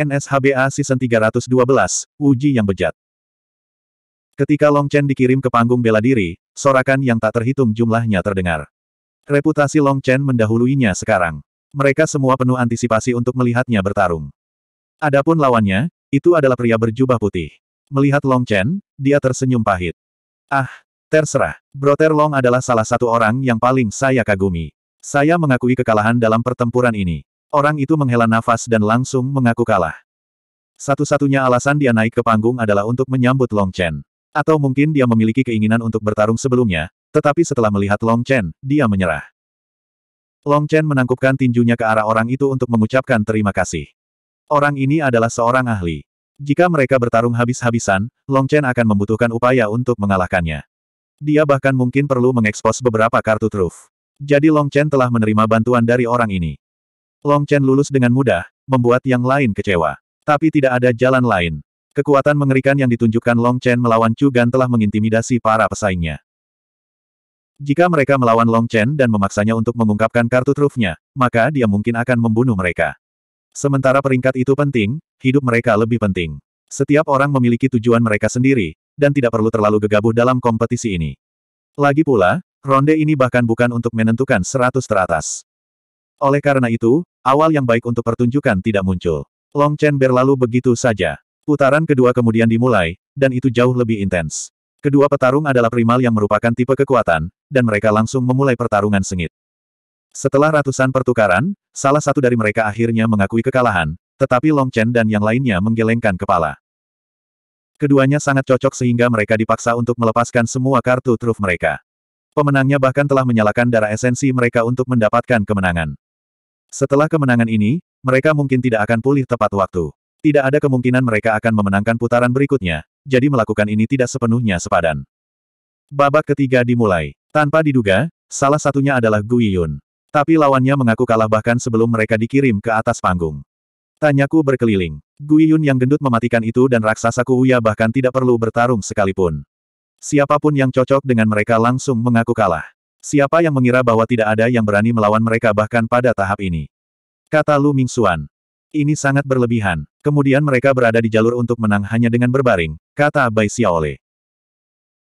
NSHBA Season 312, Uji yang Bejat. Ketika Long Chen dikirim ke panggung bela diri, sorakan yang tak terhitung jumlahnya terdengar. Reputasi Long Chen mendahuluinya sekarang. Mereka semua penuh antisipasi untuk melihatnya bertarung. Adapun lawannya, itu adalah pria berjubah putih. Melihat Long Chen, dia tersenyum pahit. Ah, terserah. Broter Long adalah salah satu orang yang paling saya kagumi. Saya mengakui kekalahan dalam pertempuran ini. Orang itu menghela nafas dan langsung mengaku kalah. Satu-satunya alasan dia naik ke panggung adalah untuk menyambut Long Chen. Atau mungkin dia memiliki keinginan untuk bertarung sebelumnya, tetapi setelah melihat Long Chen, dia menyerah. Long Chen menangkupkan tinjunya ke arah orang itu untuk mengucapkan terima kasih. Orang ini adalah seorang ahli. Jika mereka bertarung habis-habisan, Long Chen akan membutuhkan upaya untuk mengalahkannya. Dia bahkan mungkin perlu mengekspos beberapa kartu truf. Jadi Long Chen telah menerima bantuan dari orang ini. Long Chen lulus dengan mudah, membuat yang lain kecewa. Tapi tidak ada jalan lain. Kekuatan mengerikan yang ditunjukkan Long Chen melawan Chu Gan telah mengintimidasi para pesaingnya. Jika mereka melawan Long Chen dan memaksanya untuk mengungkapkan kartu trufnya, maka dia mungkin akan membunuh mereka. Sementara peringkat itu penting, hidup mereka lebih penting. Setiap orang memiliki tujuan mereka sendiri, dan tidak perlu terlalu gegabah dalam kompetisi ini. Lagi pula, ronde ini bahkan bukan untuk menentukan 100 teratas. Oleh karena itu, Awal yang baik untuk pertunjukan tidak muncul. Long Chen berlalu begitu saja. Putaran kedua kemudian dimulai, dan itu jauh lebih intens. Kedua petarung adalah primal yang merupakan tipe kekuatan, dan mereka langsung memulai pertarungan sengit. Setelah ratusan pertukaran, salah satu dari mereka akhirnya mengakui kekalahan, tetapi Long Chen dan yang lainnya menggelengkan kepala. Keduanya sangat cocok sehingga mereka dipaksa untuk melepaskan semua kartu truf mereka. Pemenangnya bahkan telah menyalakan darah esensi mereka untuk mendapatkan kemenangan. Setelah kemenangan ini, mereka mungkin tidak akan pulih tepat waktu. Tidak ada kemungkinan mereka akan memenangkan putaran berikutnya, jadi melakukan ini tidak sepenuhnya sepadan. Babak ketiga dimulai. Tanpa diduga, salah satunya adalah Gui Yun. Tapi lawannya mengaku kalah bahkan sebelum mereka dikirim ke atas panggung. Tanyaku berkeliling. Gui Yun yang gendut mematikan itu dan raksasa Kuuya bahkan tidak perlu bertarung sekalipun. Siapapun yang cocok dengan mereka langsung mengaku kalah. Siapa yang mengira bahwa tidak ada yang berani melawan mereka bahkan pada tahap ini? Kata Lu Mingxuan. Ini sangat berlebihan. Kemudian mereka berada di jalur untuk menang hanya dengan berbaring, kata Bai Xiaole.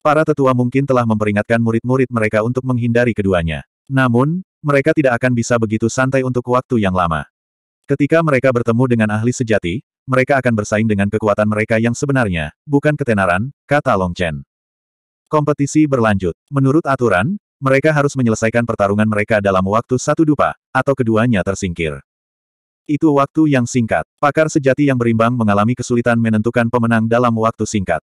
Para tetua mungkin telah memperingatkan murid-murid mereka untuk menghindari keduanya. Namun, mereka tidak akan bisa begitu santai untuk waktu yang lama. Ketika mereka bertemu dengan ahli sejati, mereka akan bersaing dengan kekuatan mereka yang sebenarnya, bukan ketenaran, kata Long Chen. Kompetisi berlanjut. Menurut aturan, mereka harus menyelesaikan pertarungan mereka dalam waktu satu dupa, atau keduanya tersingkir. Itu waktu yang singkat. Pakar sejati yang berimbang mengalami kesulitan menentukan pemenang dalam waktu singkat.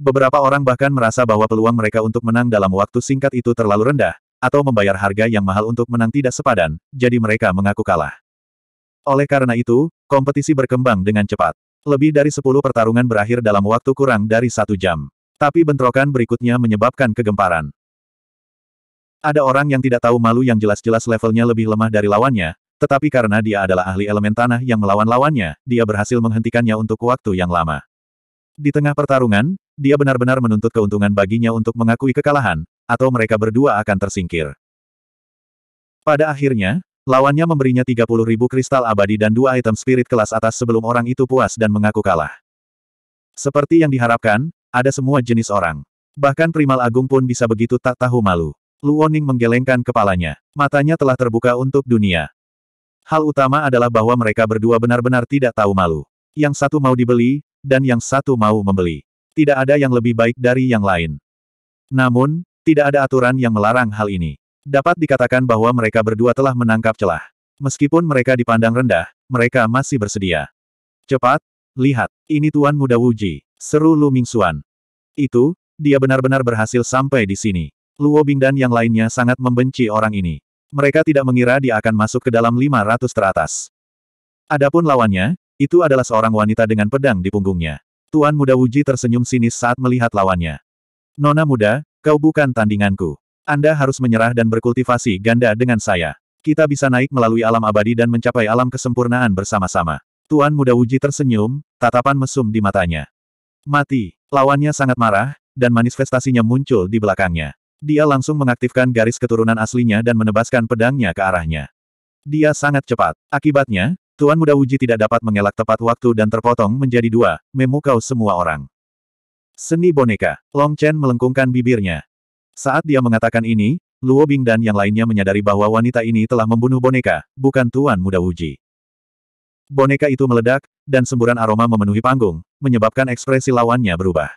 Beberapa orang bahkan merasa bahwa peluang mereka untuk menang dalam waktu singkat itu terlalu rendah, atau membayar harga yang mahal untuk menang tidak sepadan, jadi mereka mengaku kalah. Oleh karena itu, kompetisi berkembang dengan cepat. Lebih dari 10 pertarungan berakhir dalam waktu kurang dari satu jam. Tapi bentrokan berikutnya menyebabkan kegemparan. Ada orang yang tidak tahu malu yang jelas-jelas levelnya lebih lemah dari lawannya, tetapi karena dia adalah ahli elemen tanah yang melawan lawannya, dia berhasil menghentikannya untuk waktu yang lama. Di tengah pertarungan, dia benar-benar menuntut keuntungan baginya untuk mengakui kekalahan, atau mereka berdua akan tersingkir. Pada akhirnya, lawannya memberinya 30 ribu kristal abadi dan dua item spirit kelas atas sebelum orang itu puas dan mengaku kalah. Seperti yang diharapkan, ada semua jenis orang. Bahkan Primal Agung pun bisa begitu tak tahu malu. Luoning menggelengkan kepalanya. Matanya telah terbuka untuk dunia. Hal utama adalah bahwa mereka berdua benar-benar tidak tahu malu. Yang satu mau dibeli, dan yang satu mau membeli. Tidak ada yang lebih baik dari yang lain. Namun, tidak ada aturan yang melarang hal ini. Dapat dikatakan bahwa mereka berdua telah menangkap celah. Meskipun mereka dipandang rendah, mereka masih bersedia. Cepat, lihat, ini Tuan Muda Wuji, seru Lu Mingxuan. Itu, dia benar-benar berhasil sampai di sini. Luo Bing dan yang lainnya sangat membenci orang ini. Mereka tidak mengira dia akan masuk ke dalam 500 teratas. Adapun lawannya, itu adalah seorang wanita dengan pedang di punggungnya. Tuan muda Wuji tersenyum sinis saat melihat lawannya. Nona muda, kau bukan tandinganku. Anda harus menyerah dan berkultivasi ganda dengan saya. Kita bisa naik melalui alam abadi dan mencapai alam kesempurnaan bersama-sama. Tuan muda Wuji tersenyum, tatapan mesum di matanya. Mati. Lawannya sangat marah, dan manifestasinya muncul di belakangnya. Dia langsung mengaktifkan garis keturunan aslinya dan menebaskan pedangnya ke arahnya. Dia sangat cepat. Akibatnya, Tuan Muda Wuji tidak dapat mengelak tepat waktu dan terpotong menjadi dua, memukau semua orang. Seni boneka. Long Chen melengkungkan bibirnya. Saat dia mengatakan ini, Luo Bing dan yang lainnya menyadari bahwa wanita ini telah membunuh boneka, bukan Tuan Muda Wuji. Boneka itu meledak, dan semburan aroma memenuhi panggung, menyebabkan ekspresi lawannya berubah.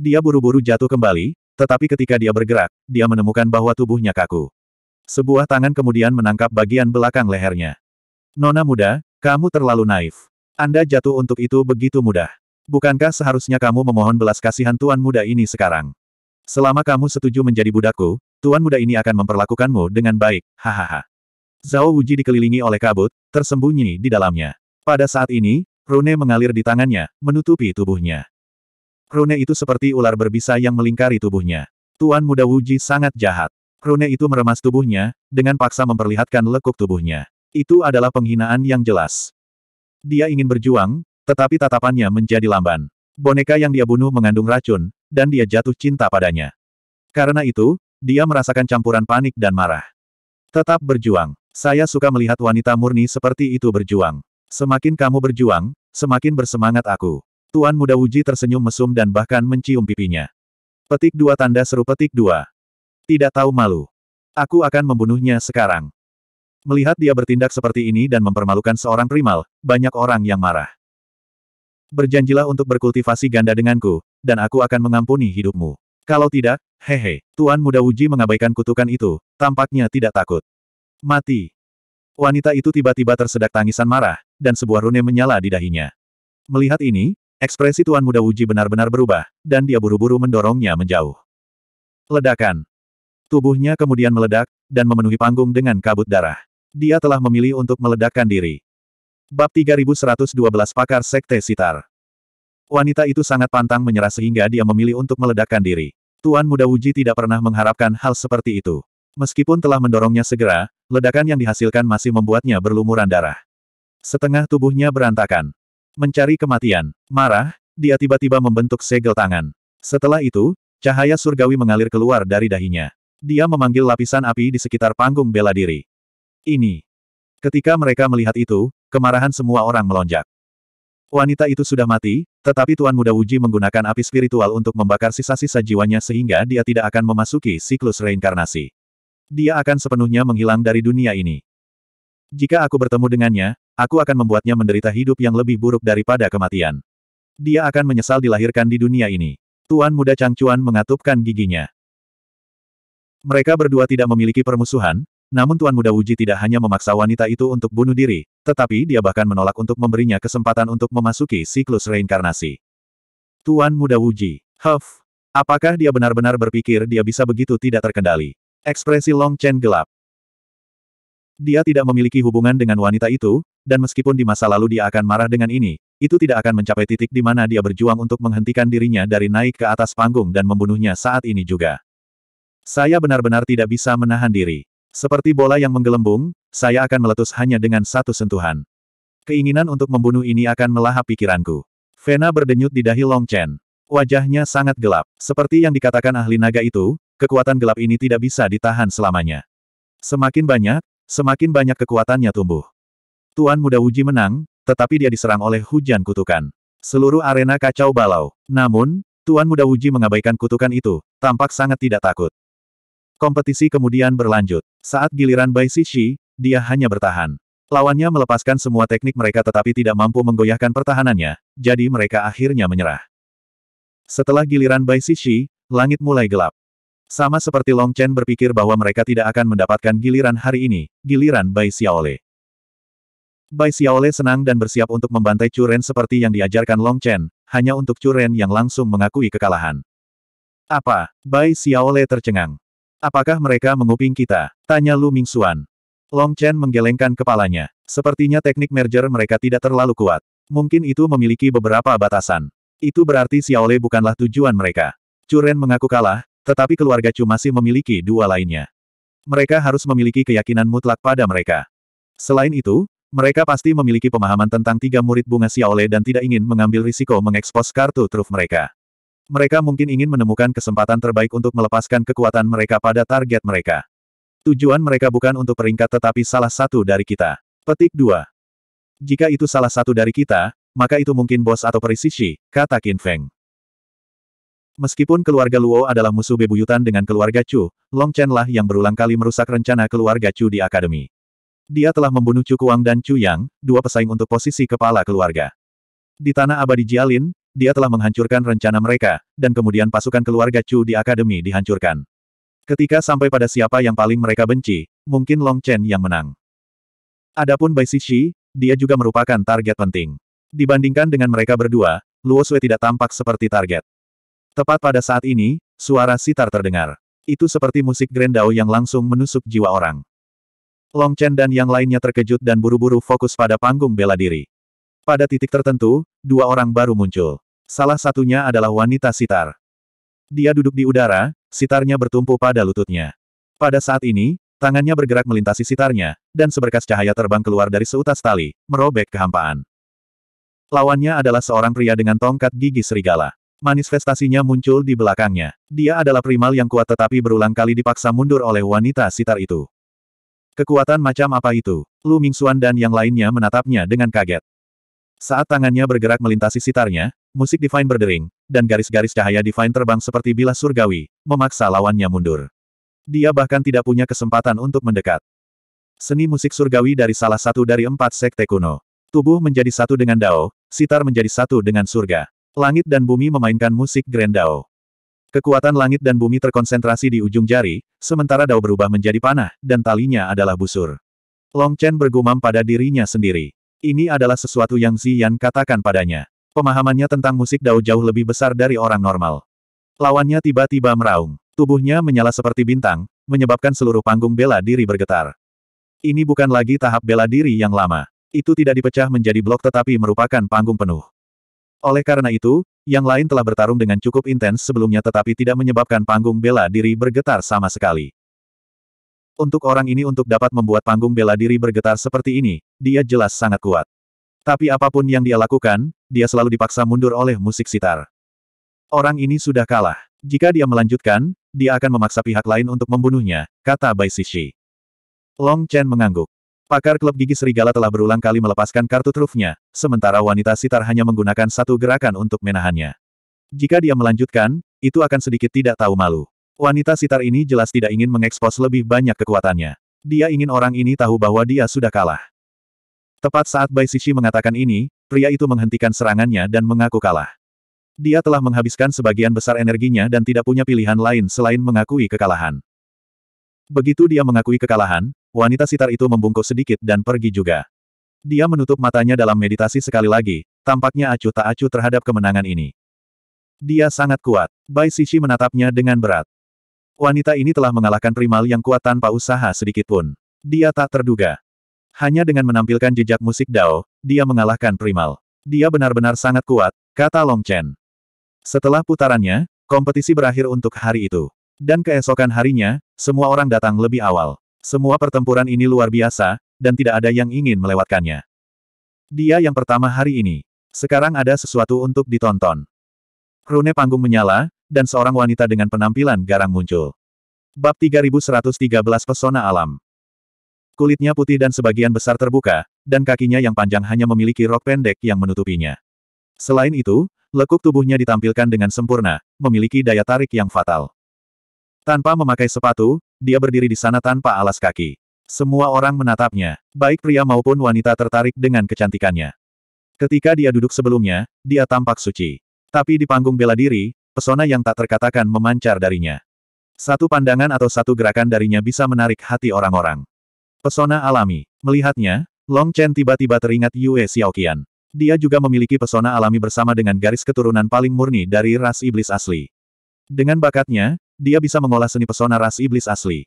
Dia buru-buru jatuh kembali, tetapi ketika dia bergerak, dia menemukan bahwa tubuhnya kaku. Sebuah tangan kemudian menangkap bagian belakang lehernya. Nona muda, kamu terlalu naif. Anda jatuh untuk itu begitu mudah. Bukankah seharusnya kamu memohon belas kasihan tuan muda ini sekarang? Selama kamu setuju menjadi budakku, tuan muda ini akan memperlakukanmu dengan baik, hahaha. Zhao Wuji dikelilingi oleh kabut, tersembunyi di dalamnya. Pada saat ini, Rune mengalir di tangannya, menutupi tubuhnya. Krone itu seperti ular berbisa yang melingkari tubuhnya. Tuan muda Wuji sangat jahat. Krone itu meremas tubuhnya, dengan paksa memperlihatkan lekuk tubuhnya. Itu adalah penghinaan yang jelas. Dia ingin berjuang, tetapi tatapannya menjadi lamban. Boneka yang dia bunuh mengandung racun, dan dia jatuh cinta padanya. Karena itu, dia merasakan campuran panik dan marah. Tetap berjuang. Saya suka melihat wanita murni seperti itu berjuang. Semakin kamu berjuang, semakin bersemangat aku. Tuan muda Wuji tersenyum mesum dan bahkan mencium pipinya. Petik dua tanda seru petik dua. Tidak tahu malu. Aku akan membunuhnya sekarang. Melihat dia bertindak seperti ini dan mempermalukan seorang primal, banyak orang yang marah. Berjanjilah untuk berkultivasi ganda denganku, dan aku akan mengampuni hidupmu. Kalau tidak, hehe, Tuan Muda Uji mengabaikan kutukan itu, tampaknya tidak takut. Mati. Wanita itu tiba-tiba tersedak tangisan marah, dan sebuah rune menyala di dahinya. Melihat ini, Ekspresi Tuan Muda Wuji benar-benar berubah, dan dia buru-buru mendorongnya menjauh. Ledakan. Tubuhnya kemudian meledak, dan memenuhi panggung dengan kabut darah. Dia telah memilih untuk meledakkan diri. Bab 3112 Pakar Sekte Sitar. Wanita itu sangat pantang menyerah sehingga dia memilih untuk meledakkan diri. Tuan Muda Wuji tidak pernah mengharapkan hal seperti itu. Meskipun telah mendorongnya segera, ledakan yang dihasilkan masih membuatnya berlumuran darah. Setengah tubuhnya berantakan. Mencari kematian. Marah, dia tiba-tiba membentuk segel tangan. Setelah itu, cahaya surgawi mengalir keluar dari dahinya. Dia memanggil lapisan api di sekitar panggung bela diri. Ini. Ketika mereka melihat itu, kemarahan semua orang melonjak. Wanita itu sudah mati, tetapi Tuan Muda Wuji menggunakan api spiritual untuk membakar sisa-sisa jiwanya sehingga dia tidak akan memasuki siklus reinkarnasi. Dia akan sepenuhnya menghilang dari dunia ini. Jika aku bertemu dengannya, aku akan membuatnya menderita hidup yang lebih buruk daripada kematian. Dia akan menyesal dilahirkan di dunia ini. Tuan muda Changchuan mengatupkan giginya. Mereka berdua tidak memiliki permusuhan, namun Tuan Muda Wuji tidak hanya memaksa wanita itu untuk bunuh diri, tetapi dia bahkan menolak untuk memberinya kesempatan untuk memasuki siklus reinkarnasi. Tuan Muda Wuji, huff, apakah dia benar-benar berpikir dia bisa begitu tidak terkendali? Ekspresi Long Chen gelap. Dia tidak memiliki hubungan dengan wanita itu, dan meskipun di masa lalu dia akan marah dengan ini, itu tidak akan mencapai titik di mana dia berjuang untuk menghentikan dirinya dari naik ke atas panggung dan membunuhnya saat ini juga. Saya benar-benar tidak bisa menahan diri. Seperti bola yang menggelembung, saya akan meletus hanya dengan satu sentuhan. Keinginan untuk membunuh ini akan melahap pikiranku. Vena berdenyut di dahi Long Chen. Wajahnya sangat gelap. Seperti yang dikatakan ahli naga itu, kekuatan gelap ini tidak bisa ditahan selamanya. Semakin banyak, semakin banyak kekuatannya tumbuh. Tuan Muda Wuji menang, tetapi dia diserang oleh hujan kutukan. Seluruh arena kacau balau. Namun, Tuan Muda Wuji mengabaikan kutukan itu, tampak sangat tidak takut. Kompetisi kemudian berlanjut. Saat giliran Bai Sishi, dia hanya bertahan. Lawannya melepaskan semua teknik mereka tetapi tidak mampu menggoyahkan pertahanannya, jadi mereka akhirnya menyerah. Setelah giliran Bai Sishi, langit mulai gelap. Sama seperti Long Chen berpikir bahwa mereka tidak akan mendapatkan giliran hari ini, giliran Bai Xiaole. Bai Xiaole senang dan bersiap untuk membantai Churen seperti yang diajarkan Long Chen, hanya untuk Churen yang langsung mengakui kekalahan. Apa? Bai Xiaole tercengang. Apakah mereka menguping kita? Tanya Lu Mingxuan. Long Chen menggelengkan kepalanya. Sepertinya teknik merger mereka tidak terlalu kuat. Mungkin itu memiliki beberapa batasan. Itu berarti Xiaole bukanlah tujuan mereka. Churen mengaku kalah, tetapi keluarga Chu masih memiliki dua lainnya. Mereka harus memiliki keyakinan mutlak pada mereka. Selain itu, mereka pasti memiliki pemahaman tentang tiga murid bunga Xiaole dan tidak ingin mengambil risiko mengekspos kartu truf mereka. Mereka mungkin ingin menemukan kesempatan terbaik untuk melepaskan kekuatan mereka pada target mereka. Tujuan mereka bukan untuk peringkat tetapi salah satu dari kita. Petik 2. Jika itu salah satu dari kita, maka itu mungkin bos atau perisisi, kata Qin Feng. Meskipun keluarga Luo adalah musuh bebuyutan dengan keluarga Chu, Long Chen lah yang berulang kali merusak rencana keluarga Chu di akademi. Dia telah membunuh Chu Kuang dan Chu Yang, dua pesaing untuk posisi kepala keluarga. Di tanah abadi Jialin, dia telah menghancurkan rencana mereka, dan kemudian pasukan keluarga Chu di akademi dihancurkan. Ketika sampai pada siapa yang paling mereka benci, mungkin Long Chen yang menang. Adapun Bai Sishi, dia juga merupakan target penting. Dibandingkan dengan mereka berdua, Luo Sui tidak tampak seperti target. Tepat pada saat ini, suara sitar terdengar. Itu seperti musik grendau yang langsung menusuk jiwa orang. Long Chen dan yang lainnya terkejut dan buru-buru fokus pada panggung bela diri. Pada titik tertentu, dua orang baru muncul. Salah satunya adalah wanita sitar. Dia duduk di udara, sitarnya bertumpu pada lututnya. Pada saat ini, tangannya bergerak melintasi sitarnya, dan seberkas cahaya terbang keluar dari seutas tali, merobek kehampaan. Lawannya adalah seorang pria dengan tongkat gigi serigala. Manifestasinya muncul di belakangnya. Dia adalah primal yang kuat tetapi berulang kali dipaksa mundur oleh wanita sitar itu. Kekuatan macam apa itu? Lu Mingxuan dan yang lainnya menatapnya dengan kaget. Saat tangannya bergerak melintasi sitarnya, musik divine berdering, dan garis-garis cahaya divine terbang seperti bilah surgawi, memaksa lawannya mundur. Dia bahkan tidak punya kesempatan untuk mendekat. Seni musik surgawi dari salah satu dari empat sekte kuno. Tubuh menjadi satu dengan Dao, sitar menjadi satu dengan surga. Langit dan bumi memainkan musik Grand Dao. Kekuatan langit dan bumi terkonsentrasi di ujung jari, sementara dao berubah menjadi panah, dan talinya adalah busur. Long Chen bergumam pada dirinya sendiri. Ini adalah sesuatu yang Ziyan katakan padanya. Pemahamannya tentang musik dao jauh lebih besar dari orang normal. Lawannya tiba-tiba meraung. Tubuhnya menyala seperti bintang, menyebabkan seluruh panggung bela diri bergetar. Ini bukan lagi tahap bela diri yang lama. Itu tidak dipecah menjadi blok tetapi merupakan panggung penuh. Oleh karena itu, yang lain telah bertarung dengan cukup intens sebelumnya tetapi tidak menyebabkan panggung bela diri bergetar sama sekali. Untuk orang ini untuk dapat membuat panggung bela diri bergetar seperti ini, dia jelas sangat kuat. Tapi apapun yang dia lakukan, dia selalu dipaksa mundur oleh musik sitar. Orang ini sudah kalah. Jika dia melanjutkan, dia akan memaksa pihak lain untuk membunuhnya, kata Bai Sishi. Long Chen mengangguk. Pakar klub gigi serigala telah berulang kali melepaskan kartu trufnya, sementara wanita sitar hanya menggunakan satu gerakan untuk menahannya. Jika dia melanjutkan, itu akan sedikit tidak tahu malu. Wanita sitar ini jelas tidak ingin mengekspos lebih banyak kekuatannya. Dia ingin orang ini tahu bahwa dia sudah kalah. Tepat saat Bai Sishi mengatakan ini, pria itu menghentikan serangannya dan mengaku kalah. Dia telah menghabiskan sebagian besar energinya dan tidak punya pilihan lain selain mengakui kekalahan. Begitu dia mengakui kekalahan, wanita sitar itu membungkuk sedikit dan pergi juga. Dia menutup matanya dalam meditasi sekali lagi, tampaknya acuh tak acuh terhadap kemenangan ini. Dia sangat kuat. Bai Sisi menatapnya dengan berat. Wanita ini telah mengalahkan primal yang kuat tanpa usaha sedikit pun. Dia tak terduga. Hanya dengan menampilkan jejak musik Dao, dia mengalahkan primal. Dia benar-benar sangat kuat, kata Long Chen. Setelah putarannya, kompetisi berakhir untuk hari itu. Dan keesokan harinya, semua orang datang lebih awal. Semua pertempuran ini luar biasa, dan tidak ada yang ingin melewatkannya. Dia yang pertama hari ini. Sekarang ada sesuatu untuk ditonton. Rune panggung menyala, dan seorang wanita dengan penampilan garang muncul. Bab 3113 Pesona Alam Kulitnya putih dan sebagian besar terbuka, dan kakinya yang panjang hanya memiliki rok pendek yang menutupinya. Selain itu, lekuk tubuhnya ditampilkan dengan sempurna, memiliki daya tarik yang fatal. Tanpa memakai sepatu, dia berdiri di sana tanpa alas kaki. Semua orang menatapnya, baik pria maupun wanita tertarik dengan kecantikannya. Ketika dia duduk sebelumnya, dia tampak suci. Tapi di panggung bela diri, pesona yang tak terkatakan memancar darinya. Satu pandangan atau satu gerakan darinya bisa menarik hati orang-orang. Pesona alami. Melihatnya, Long Chen tiba-tiba teringat Yue Xiaoqian. Dia juga memiliki pesona alami bersama dengan garis keturunan paling murni dari ras iblis asli. Dengan bakatnya, dia bisa mengolah seni pesona ras iblis asli.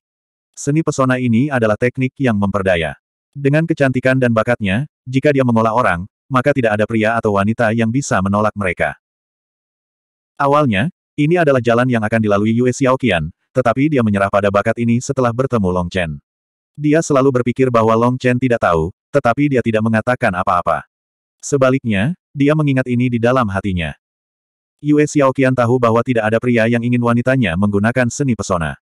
Seni pesona ini adalah teknik yang memperdaya. Dengan kecantikan dan bakatnya, jika dia mengolah orang, maka tidak ada pria atau wanita yang bisa menolak mereka. Awalnya, ini adalah jalan yang akan dilalui Yue Xiaoqian, tetapi dia menyerah pada bakat ini setelah bertemu Long Chen. Dia selalu berpikir bahwa Long Chen tidak tahu, tetapi dia tidak mengatakan apa-apa. Sebaliknya, dia mengingat ini di dalam hatinya. Yue Xiaoqian tahu bahwa tidak ada pria yang ingin wanitanya menggunakan seni pesona.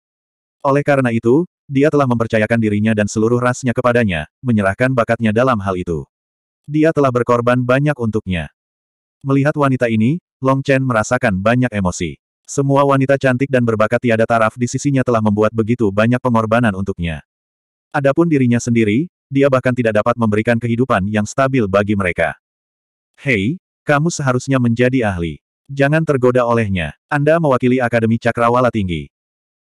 Oleh karena itu, dia telah mempercayakan dirinya dan seluruh rasnya kepadanya, menyerahkan bakatnya dalam hal itu. Dia telah berkorban banyak untuknya. Melihat wanita ini, Long Chen merasakan banyak emosi. Semua wanita cantik dan berbakat tiada taraf di sisinya telah membuat begitu banyak pengorbanan untuknya. Adapun dirinya sendiri, dia bahkan tidak dapat memberikan kehidupan yang stabil bagi mereka. Hei, kamu seharusnya menjadi ahli. Jangan tergoda olehnya. Anda mewakili Akademi Cakrawala Tinggi.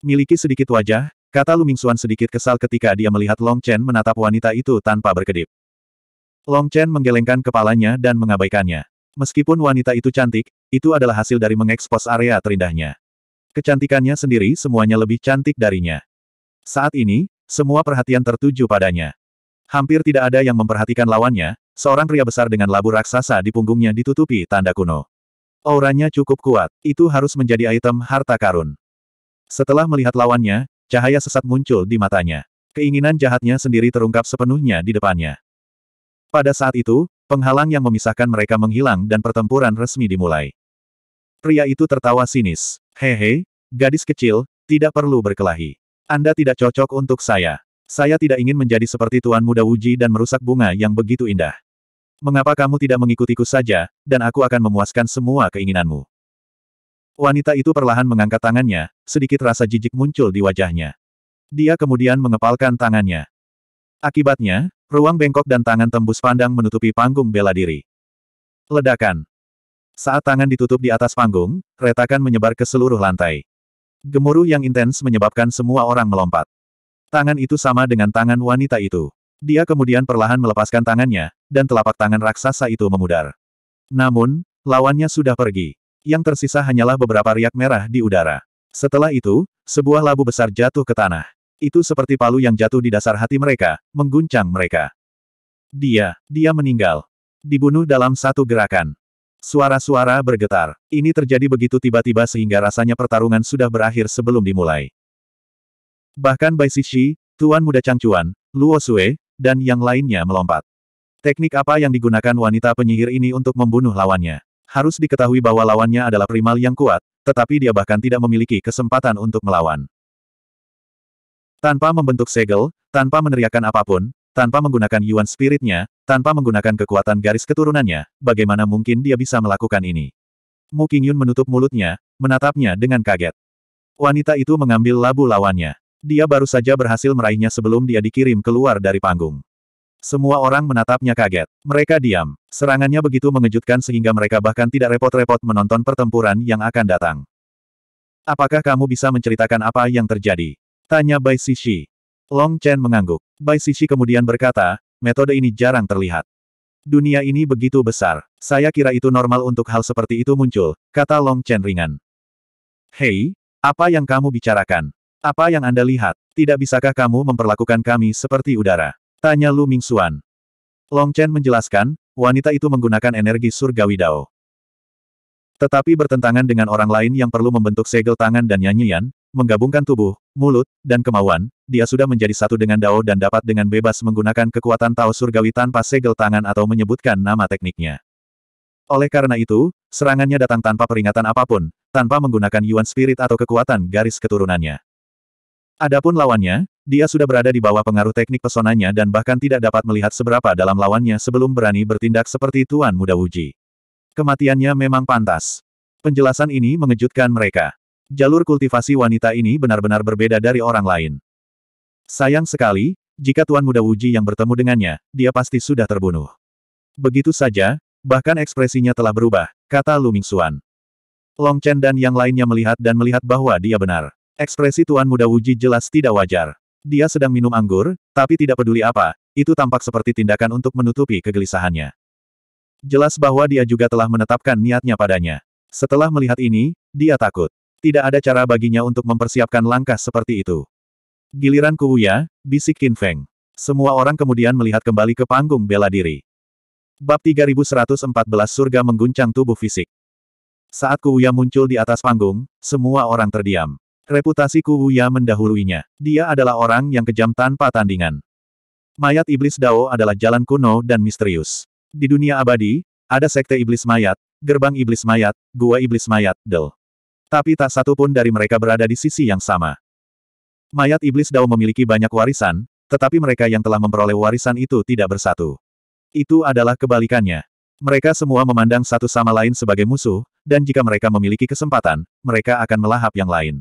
Miliki sedikit wajah, kata Lu Lumingsuan sedikit kesal ketika dia melihat Long Chen menatap wanita itu tanpa berkedip. Long Chen menggelengkan kepalanya dan mengabaikannya. Meskipun wanita itu cantik, itu adalah hasil dari mengekspos area terindahnya. Kecantikannya sendiri semuanya lebih cantik darinya. Saat ini, semua perhatian tertuju padanya. Hampir tidak ada yang memperhatikan lawannya, seorang pria besar dengan labu raksasa di punggungnya ditutupi tanda kuno. Auranya cukup kuat, itu harus menjadi item harta karun. Setelah melihat lawannya, cahaya sesat muncul di matanya. Keinginan jahatnya sendiri terungkap sepenuhnya di depannya. Pada saat itu, penghalang yang memisahkan mereka menghilang dan pertempuran resmi dimulai. Pria itu tertawa sinis. Hehe, gadis kecil, tidak perlu berkelahi. Anda tidak cocok untuk saya. Saya tidak ingin menjadi seperti Tuan Muda Wuji dan merusak bunga yang begitu indah. Mengapa kamu tidak mengikutiku saja, dan aku akan memuaskan semua keinginanmu? Wanita itu perlahan mengangkat tangannya, sedikit rasa jijik muncul di wajahnya. Dia kemudian mengepalkan tangannya. Akibatnya, ruang bengkok dan tangan tembus pandang menutupi panggung bela diri. Ledakan. Saat tangan ditutup di atas panggung, retakan menyebar ke seluruh lantai. Gemuruh yang intens menyebabkan semua orang melompat. Tangan itu sama dengan tangan wanita itu. Dia kemudian perlahan melepaskan tangannya, dan telapak tangan raksasa itu memudar. Namun, lawannya sudah pergi. Yang tersisa hanyalah beberapa riak merah di udara. Setelah itu, sebuah labu besar jatuh ke tanah. Itu seperti palu yang jatuh di dasar hati mereka, mengguncang mereka. Dia, dia meninggal. Dibunuh dalam satu gerakan. Suara-suara bergetar. Ini terjadi begitu tiba-tiba sehingga rasanya pertarungan sudah berakhir sebelum dimulai. Bahkan Bai Sishi, Tuan Muda Changcuan, Luo Sue, dan yang lainnya melompat. Teknik apa yang digunakan wanita penyihir ini untuk membunuh lawannya? Harus diketahui bahwa lawannya adalah primal yang kuat, tetapi dia bahkan tidak memiliki kesempatan untuk melawan. Tanpa membentuk segel, tanpa meneriakan apapun, tanpa menggunakan yuan spiritnya, tanpa menggunakan kekuatan garis keturunannya, bagaimana mungkin dia bisa melakukan ini? Mu Qingyun menutup mulutnya, menatapnya dengan kaget. Wanita itu mengambil labu lawannya. Dia baru saja berhasil meraihnya sebelum dia dikirim keluar dari panggung. Semua orang menatapnya kaget. Mereka diam. Serangannya begitu mengejutkan sehingga mereka bahkan tidak repot-repot menonton pertempuran yang akan datang. Apakah kamu bisa menceritakan apa yang terjadi? Tanya Bai Sishi. Long Chen mengangguk. Bai Sishi kemudian berkata, metode ini jarang terlihat. Dunia ini begitu besar. Saya kira itu normal untuk hal seperti itu muncul, kata Long Chen ringan. Hei, apa yang kamu bicarakan? Apa yang Anda lihat? Tidak bisakah kamu memperlakukan kami seperti udara? Tanya Lu Mingxuan. Long Chen menjelaskan, wanita itu menggunakan energi surgawi Dao. Tetapi bertentangan dengan orang lain yang perlu membentuk segel tangan dan nyanyian, menggabungkan tubuh, mulut, dan kemauan, dia sudah menjadi satu dengan Dao dan dapat dengan bebas menggunakan kekuatan Tao surgawi tanpa segel tangan atau menyebutkan nama tekniknya. Oleh karena itu, serangannya datang tanpa peringatan apapun, tanpa menggunakan Yuan Spirit atau kekuatan garis keturunannya. Adapun lawannya, dia sudah berada di bawah pengaruh teknik pesonanya dan bahkan tidak dapat melihat seberapa dalam lawannya sebelum berani bertindak seperti Tuan Muda Wuji. Kematiannya memang pantas. Penjelasan ini mengejutkan mereka. Jalur kultivasi wanita ini benar-benar berbeda dari orang lain. Sayang sekali, jika Tuan Muda Wuji yang bertemu dengannya, dia pasti sudah terbunuh. Begitu saja, bahkan ekspresinya telah berubah, kata Ming Xuan. Long Chen dan yang lainnya melihat dan melihat bahwa dia benar. Ekspresi Tuan Muda Wuji jelas tidak wajar. Dia sedang minum anggur, tapi tidak peduli apa, itu tampak seperti tindakan untuk menutupi kegelisahannya. Jelas bahwa dia juga telah menetapkan niatnya padanya. Setelah melihat ini, dia takut. Tidak ada cara baginya untuk mempersiapkan langkah seperti itu. Giliran Kuuya, bisik Qin Feng. Semua orang kemudian melihat kembali ke panggung bela diri. Bab 3114 Surga Mengguncang Tubuh Fisik Saat Kuuya muncul di atas panggung, semua orang terdiam. Reputasi Ku Wuya mendahuluinya. Dia adalah orang yang kejam tanpa tandingan. Mayat Iblis Dao adalah jalan kuno dan misterius. Di dunia abadi, ada sekte Iblis Mayat, Gerbang Iblis Mayat, Gua Iblis Mayat, Del. Tapi tak satu pun dari mereka berada di sisi yang sama. Mayat Iblis Dao memiliki banyak warisan, tetapi mereka yang telah memperoleh warisan itu tidak bersatu. Itu adalah kebalikannya. Mereka semua memandang satu sama lain sebagai musuh, dan jika mereka memiliki kesempatan, mereka akan melahap yang lain.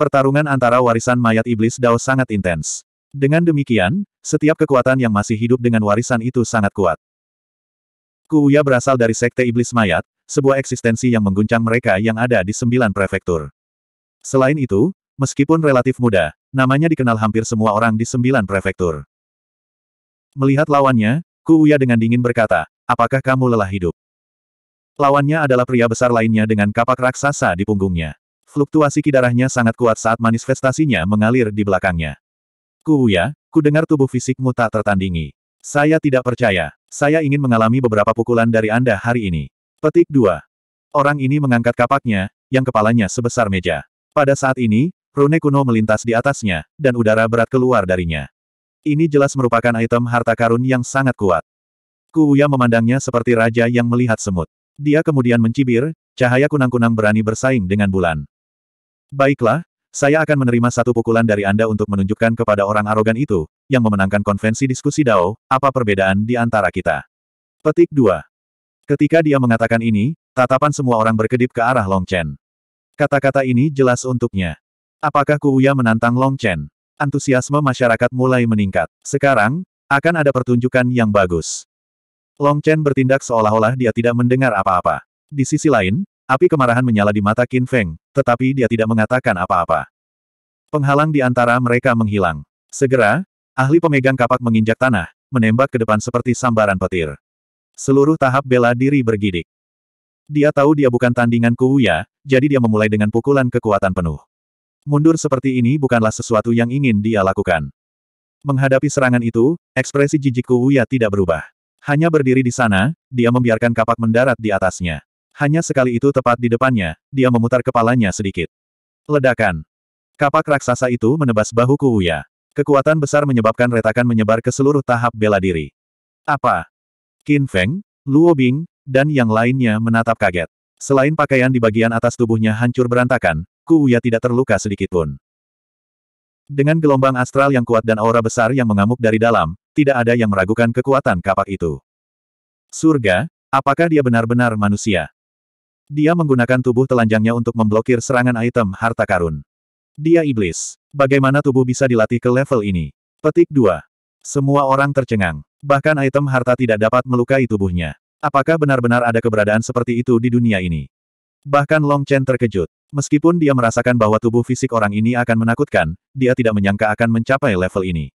Pertarungan antara warisan mayat iblis Dao sangat intens. Dengan demikian, setiap kekuatan yang masih hidup dengan warisan itu sangat kuat. Kuuya berasal dari Sekte Iblis Mayat, sebuah eksistensi yang mengguncang mereka yang ada di sembilan prefektur. Selain itu, meskipun relatif muda, namanya dikenal hampir semua orang di sembilan prefektur. Melihat lawannya, Kuuya dengan dingin berkata, apakah kamu lelah hidup? Lawannya adalah pria besar lainnya dengan kapak raksasa di punggungnya. Fluktuasi kidarahnya sangat kuat saat manifestasinya mengalir di belakangnya. Kuya, ku dengar tubuh fisikmu tak tertandingi. Saya tidak percaya. Saya ingin mengalami beberapa pukulan dari Anda hari ini. Petik 2. Orang ini mengangkat kapaknya, yang kepalanya sebesar meja. Pada saat ini, rune kuno melintas di atasnya, dan udara berat keluar darinya. Ini jelas merupakan item harta karun yang sangat kuat. Kuya memandangnya seperti raja yang melihat semut. Dia kemudian mencibir, cahaya kunang-kunang berani bersaing dengan bulan. Baiklah, saya akan menerima satu pukulan dari Anda untuk menunjukkan kepada orang arogan itu, yang memenangkan konvensi diskusi DAO, apa perbedaan di antara kita. Petik 2. Ketika dia mengatakan ini, tatapan semua orang berkedip ke arah Long Chen. Kata-kata ini jelas untuknya. Apakah Kuuya menantang Long Chen? Antusiasme masyarakat mulai meningkat. Sekarang, akan ada pertunjukan yang bagus. Long Chen bertindak seolah-olah dia tidak mendengar apa-apa. Di sisi lain, Api kemarahan menyala di mata Qin Feng, tetapi dia tidak mengatakan apa-apa. Penghalang di antara mereka menghilang. Segera, ahli pemegang kapak menginjak tanah, menembak ke depan seperti sambaran petir. Seluruh tahap bela diri bergidik. Dia tahu dia bukan tandingan Kuuya, jadi dia memulai dengan pukulan kekuatan penuh. Mundur seperti ini bukanlah sesuatu yang ingin dia lakukan. Menghadapi serangan itu, ekspresi jijik Kuuya tidak berubah. Hanya berdiri di sana, dia membiarkan kapak mendarat di atasnya. Hanya sekali itu tepat di depannya, dia memutar kepalanya sedikit. Ledakan. Kapak raksasa itu menebas bahu Kuuya. Kekuatan besar menyebabkan retakan menyebar ke seluruh tahap bela diri. Apa? Qin Feng, Luo Bing, dan yang lainnya menatap kaget. Selain pakaian di bagian atas tubuhnya hancur berantakan, Kuuya tidak terluka sedikit pun. Dengan gelombang astral yang kuat dan aura besar yang mengamuk dari dalam, tidak ada yang meragukan kekuatan kapak itu. Surga, apakah dia benar-benar manusia? Dia menggunakan tubuh telanjangnya untuk memblokir serangan item harta karun. Dia iblis. Bagaimana tubuh bisa dilatih ke level ini? Petik 2. Semua orang tercengang. Bahkan item harta tidak dapat melukai tubuhnya. Apakah benar-benar ada keberadaan seperti itu di dunia ini? Bahkan Long Chen terkejut. Meskipun dia merasakan bahwa tubuh fisik orang ini akan menakutkan, dia tidak menyangka akan mencapai level ini.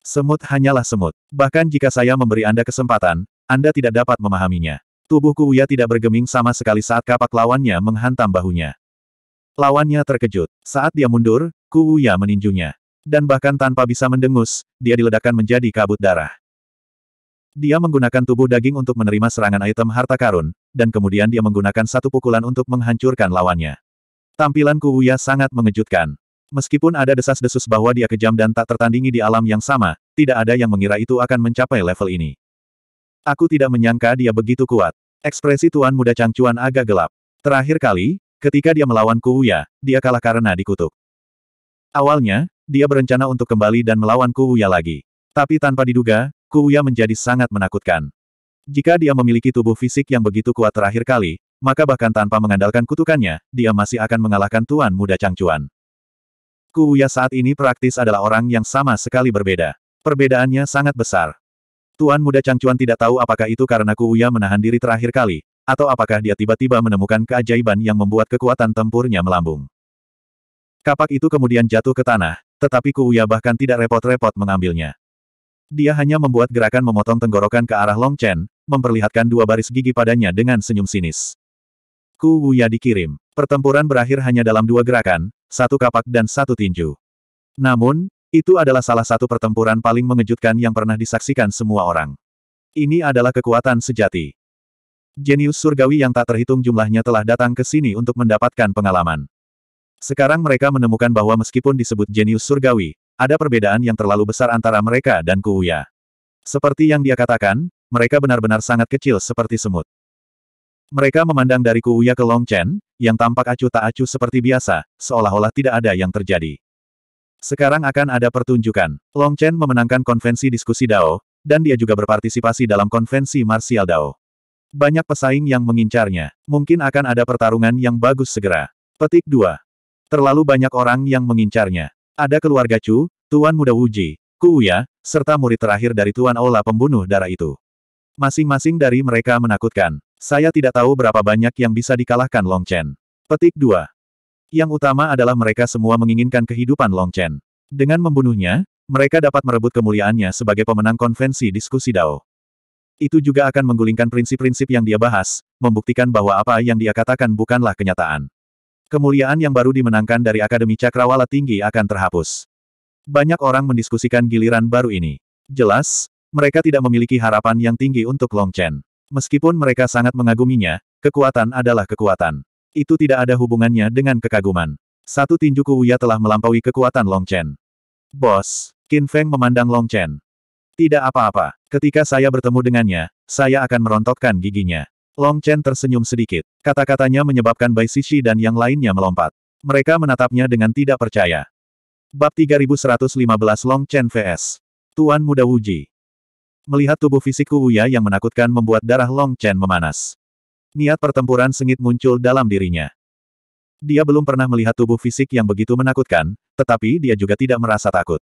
Semut hanyalah semut. Bahkan jika saya memberi Anda kesempatan, Anda tidak dapat memahaminya. Tubuhku Uya tidak bergeming sama sekali saat kapak lawannya menghantam bahunya. Lawannya terkejut. Saat dia mundur, Ku meninjunya. Dan bahkan tanpa bisa mendengus, dia diledakkan menjadi kabut darah. Dia menggunakan tubuh daging untuk menerima serangan item harta karun, dan kemudian dia menggunakan satu pukulan untuk menghancurkan lawannya. Tampilan Ku sangat mengejutkan. Meskipun ada desas-desus bahwa dia kejam dan tak tertandingi di alam yang sama, tidak ada yang mengira itu akan mencapai level ini. Aku tidak menyangka dia begitu kuat. Ekspresi Tuan Muda Changchuan agak gelap. Terakhir kali, ketika dia melawan Kuuya, dia kalah karena dikutuk. Awalnya, dia berencana untuk kembali dan melawan Kuuya lagi. Tapi tanpa diduga, Kuuya menjadi sangat menakutkan. Jika dia memiliki tubuh fisik yang begitu kuat terakhir kali, maka bahkan tanpa mengandalkan kutukannya, dia masih akan mengalahkan Tuan Muda Changchuan. Kuuya saat ini praktis adalah orang yang sama sekali berbeda. Perbedaannya sangat besar. Tuan muda Changchuan tidak tahu apakah itu karena Kuuya menahan diri terakhir kali, atau apakah dia tiba-tiba menemukan keajaiban yang membuat kekuatan tempurnya melambung. Kapak itu kemudian jatuh ke tanah, tetapi Kuuya bahkan tidak repot-repot mengambilnya. Dia hanya membuat gerakan memotong tenggorokan ke arah Long Chen, memperlihatkan dua baris gigi padanya dengan senyum sinis. Kuuya dikirim. Pertempuran berakhir hanya dalam dua gerakan, satu kapak dan satu tinju. Namun, itu adalah salah satu pertempuran paling mengejutkan yang pernah disaksikan semua orang. Ini adalah kekuatan sejati. Jenius surgawi yang tak terhitung jumlahnya telah datang ke sini untuk mendapatkan pengalaman. Sekarang mereka menemukan bahwa meskipun disebut jenius surgawi, ada perbedaan yang terlalu besar antara mereka dan Kuuya. Seperti yang dia katakan, mereka benar-benar sangat kecil seperti semut. Mereka memandang dari Kuuya ke Long Chen, yang tampak acuh tak acuh seperti biasa, seolah-olah tidak ada yang terjadi. Sekarang akan ada pertunjukan. Long Chen memenangkan konvensi diskusi Dao, dan dia juga berpartisipasi dalam konvensi martial Dao. Banyak pesaing yang mengincarnya. Mungkin akan ada pertarungan yang bagus segera. Petik 2. Terlalu banyak orang yang mengincarnya. Ada keluarga Chu, Tuan Muda Wuji, Kuuya, serta murid terakhir dari Tuan Ola pembunuh darah itu. Masing-masing dari mereka menakutkan. Saya tidak tahu berapa banyak yang bisa dikalahkan Long Chen. Petik 2. Yang utama adalah mereka semua menginginkan kehidupan Long Chen. Dengan membunuhnya, mereka dapat merebut kemuliaannya sebagai pemenang konvensi diskusi Dao. Itu juga akan menggulingkan prinsip-prinsip yang dia bahas, membuktikan bahwa apa yang dia katakan bukanlah kenyataan. Kemuliaan yang baru dimenangkan dari Akademi Cakrawala Tinggi akan terhapus. Banyak orang mendiskusikan giliran baru ini. Jelas, mereka tidak memiliki harapan yang tinggi untuk Long Chen. Meskipun mereka sangat mengaguminya, kekuatan adalah kekuatan. Itu tidak ada hubungannya dengan kekaguman. Satu tinju Kuya telah melampaui kekuatan Long Chen. Bos, Qin Feng memandang Long Chen. Tidak apa-apa. Ketika saya bertemu dengannya, saya akan merontokkan giginya. Long Chen tersenyum sedikit. Kata-katanya menyebabkan Bai Sishi dan yang lainnya melompat. Mereka menatapnya dengan tidak percaya. Bab 3115 Long Chen vs. Tuan Muda Wuji. Melihat tubuh fisik Kuya yang menakutkan membuat darah Long Chen memanas. Niat pertempuran sengit muncul dalam dirinya. Dia belum pernah melihat tubuh fisik yang begitu menakutkan, tetapi dia juga tidak merasa takut.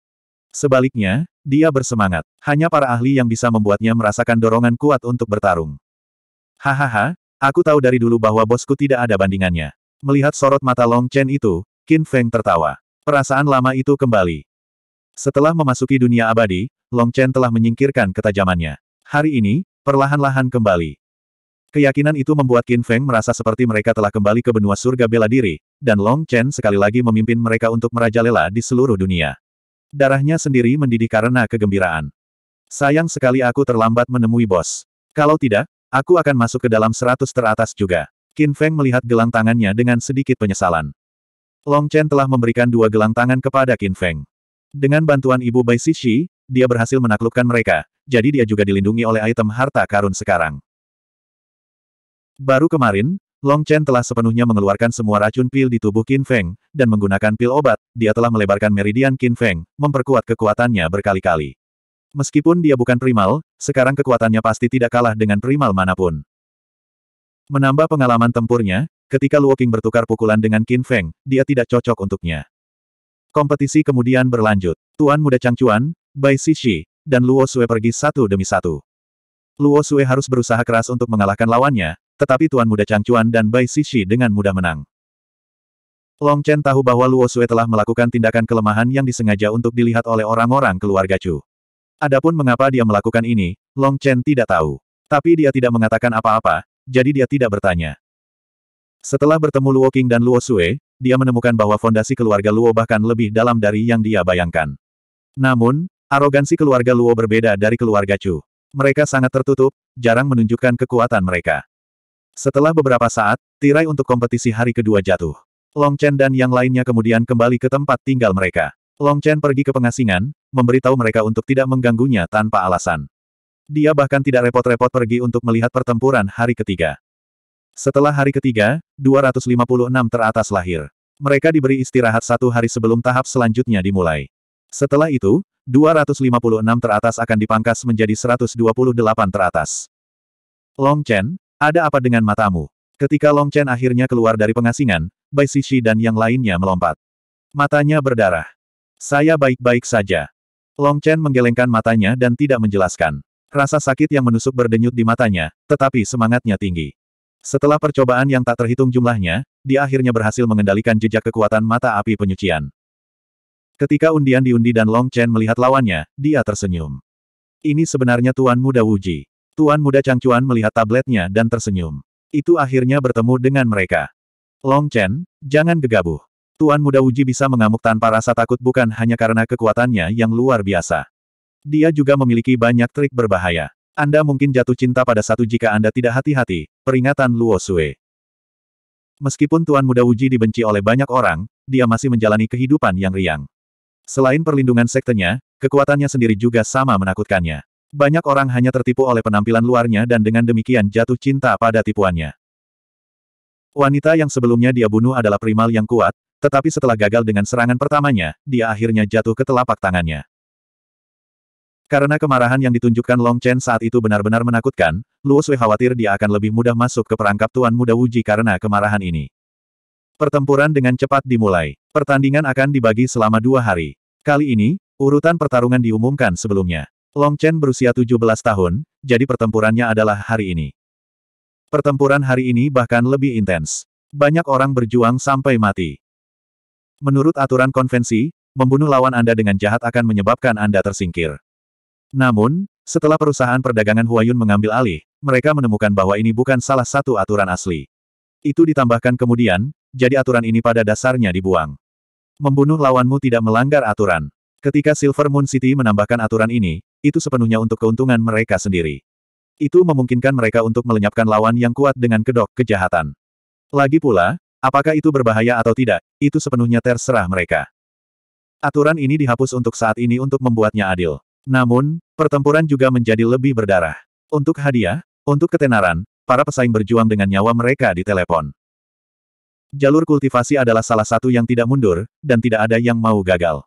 Sebaliknya, dia bersemangat. Hanya para ahli yang bisa membuatnya merasakan dorongan kuat untuk bertarung. Hahaha, aku tahu dari dulu bahwa bosku tidak ada bandingannya. Melihat sorot mata Long Chen itu, Qin Feng tertawa. Perasaan lama itu kembali. Setelah memasuki dunia abadi, Long Chen telah menyingkirkan ketajamannya. Hari ini, perlahan-lahan kembali. Keyakinan itu membuat Qin Feng merasa seperti mereka telah kembali ke benua surga bela diri, dan Long Chen sekali lagi memimpin mereka untuk merajalela di seluruh dunia. Darahnya sendiri mendidih karena kegembiraan. Sayang sekali aku terlambat menemui bos. Kalau tidak, aku akan masuk ke dalam seratus teratas juga. Qin Feng melihat gelang tangannya dengan sedikit penyesalan. Long Chen telah memberikan dua gelang tangan kepada Qin Feng. Dengan bantuan ibu Bai Xixi, dia berhasil menaklukkan mereka, jadi dia juga dilindungi oleh item harta karun sekarang. Baru kemarin, Long Chen telah sepenuhnya mengeluarkan semua racun pil di tubuh Qin Feng, dan menggunakan pil obat, dia telah melebarkan meridian Qin Feng, memperkuat kekuatannya berkali-kali. Meskipun dia bukan primal, sekarang kekuatannya pasti tidak kalah dengan primal manapun. Menambah pengalaman tempurnya, ketika Luo Luoking bertukar pukulan dengan Qin Feng, dia tidak cocok untuknya. Kompetisi kemudian berlanjut. Tuan Muda Changchuan, Bai Shishi, dan Luo Sui pergi satu demi satu. Luo Sui harus berusaha keras untuk mengalahkan lawannya, tetapi Tuan Muda Changchuan dan Bai Sisi dengan mudah menang. Long Chen tahu bahwa Luo Sui telah melakukan tindakan kelemahan yang disengaja untuk dilihat oleh orang-orang keluarga Chu. Adapun mengapa dia melakukan ini, Long Chen tidak tahu. Tapi dia tidak mengatakan apa-apa, jadi dia tidak bertanya. Setelah bertemu Luo King dan Luo Sui, dia menemukan bahwa fondasi keluarga Luo bahkan lebih dalam dari yang dia bayangkan. Namun, arogansi keluarga Luo berbeda dari keluarga Chu. Mereka sangat tertutup, jarang menunjukkan kekuatan mereka. Setelah beberapa saat, tirai untuk kompetisi hari kedua jatuh. Long Chen dan yang lainnya kemudian kembali ke tempat tinggal mereka. Long Chen pergi ke pengasingan, memberitahu mereka untuk tidak mengganggunya tanpa alasan. Dia bahkan tidak repot-repot pergi untuk melihat pertempuran hari ketiga. Setelah hari ketiga, 256 teratas lahir. Mereka diberi istirahat satu hari sebelum tahap selanjutnya dimulai. Setelah itu, 256 teratas akan dipangkas menjadi 128 teratas. Long Chen, ada apa dengan matamu? Ketika Long Chen akhirnya keluar dari pengasingan, Bai Sishi dan yang lainnya melompat. Matanya berdarah. Saya baik-baik saja. Long Chen menggelengkan matanya dan tidak menjelaskan. Rasa sakit yang menusuk berdenyut di matanya, tetapi semangatnya tinggi. Setelah percobaan yang tak terhitung jumlahnya, dia akhirnya berhasil mengendalikan jejak kekuatan mata api penyucian. Ketika undian diundi dan Long Chen melihat lawannya, dia tersenyum. Ini sebenarnya Tuan Muda Wuji. Tuan muda Changchuan melihat tabletnya dan tersenyum. Itu akhirnya bertemu dengan mereka. Long Chen, jangan gegabah. Tuan muda Wuji bisa mengamuk tanpa rasa takut bukan hanya karena kekuatannya yang luar biasa. Dia juga memiliki banyak trik berbahaya. Anda mungkin jatuh cinta pada satu jika Anda tidak hati-hati, peringatan Luo Sui. Meskipun Tuan Muda Wuji dibenci oleh banyak orang, dia masih menjalani kehidupan yang riang. Selain perlindungan sektenya, kekuatannya sendiri juga sama menakutkannya. Banyak orang hanya tertipu oleh penampilan luarnya dan dengan demikian jatuh cinta pada tipuannya. Wanita yang sebelumnya dia bunuh adalah primal yang kuat, tetapi setelah gagal dengan serangan pertamanya, dia akhirnya jatuh ke telapak tangannya. Karena kemarahan yang ditunjukkan Long Chen saat itu benar-benar menakutkan, Luo Sui khawatir dia akan lebih mudah masuk ke perangkap Tuan Muda Wuji karena kemarahan ini. Pertempuran dengan cepat dimulai. Pertandingan akan dibagi selama dua hari. Kali ini, urutan pertarungan diumumkan sebelumnya. Long Chen berusia 17 tahun, jadi pertempurannya adalah hari ini. Pertempuran hari ini bahkan lebih intens. Banyak orang berjuang sampai mati. Menurut aturan konvensi, membunuh lawan Anda dengan jahat akan menyebabkan Anda tersingkir. Namun, setelah perusahaan perdagangan Huayun mengambil alih, mereka menemukan bahwa ini bukan salah satu aturan asli. Itu ditambahkan kemudian, jadi aturan ini pada dasarnya dibuang. Membunuh lawanmu tidak melanggar aturan. Ketika Silver Moon City menambahkan aturan ini, itu sepenuhnya untuk keuntungan mereka sendiri. Itu memungkinkan mereka untuk melenyapkan lawan yang kuat dengan kedok kejahatan. Lagi pula, apakah itu berbahaya atau tidak, itu sepenuhnya terserah mereka. Aturan ini dihapus untuk saat ini untuk membuatnya adil. Namun, pertempuran juga menjadi lebih berdarah. Untuk hadiah, untuk ketenaran, para pesaing berjuang dengan nyawa mereka di telepon. Jalur kultivasi adalah salah satu yang tidak mundur, dan tidak ada yang mau gagal.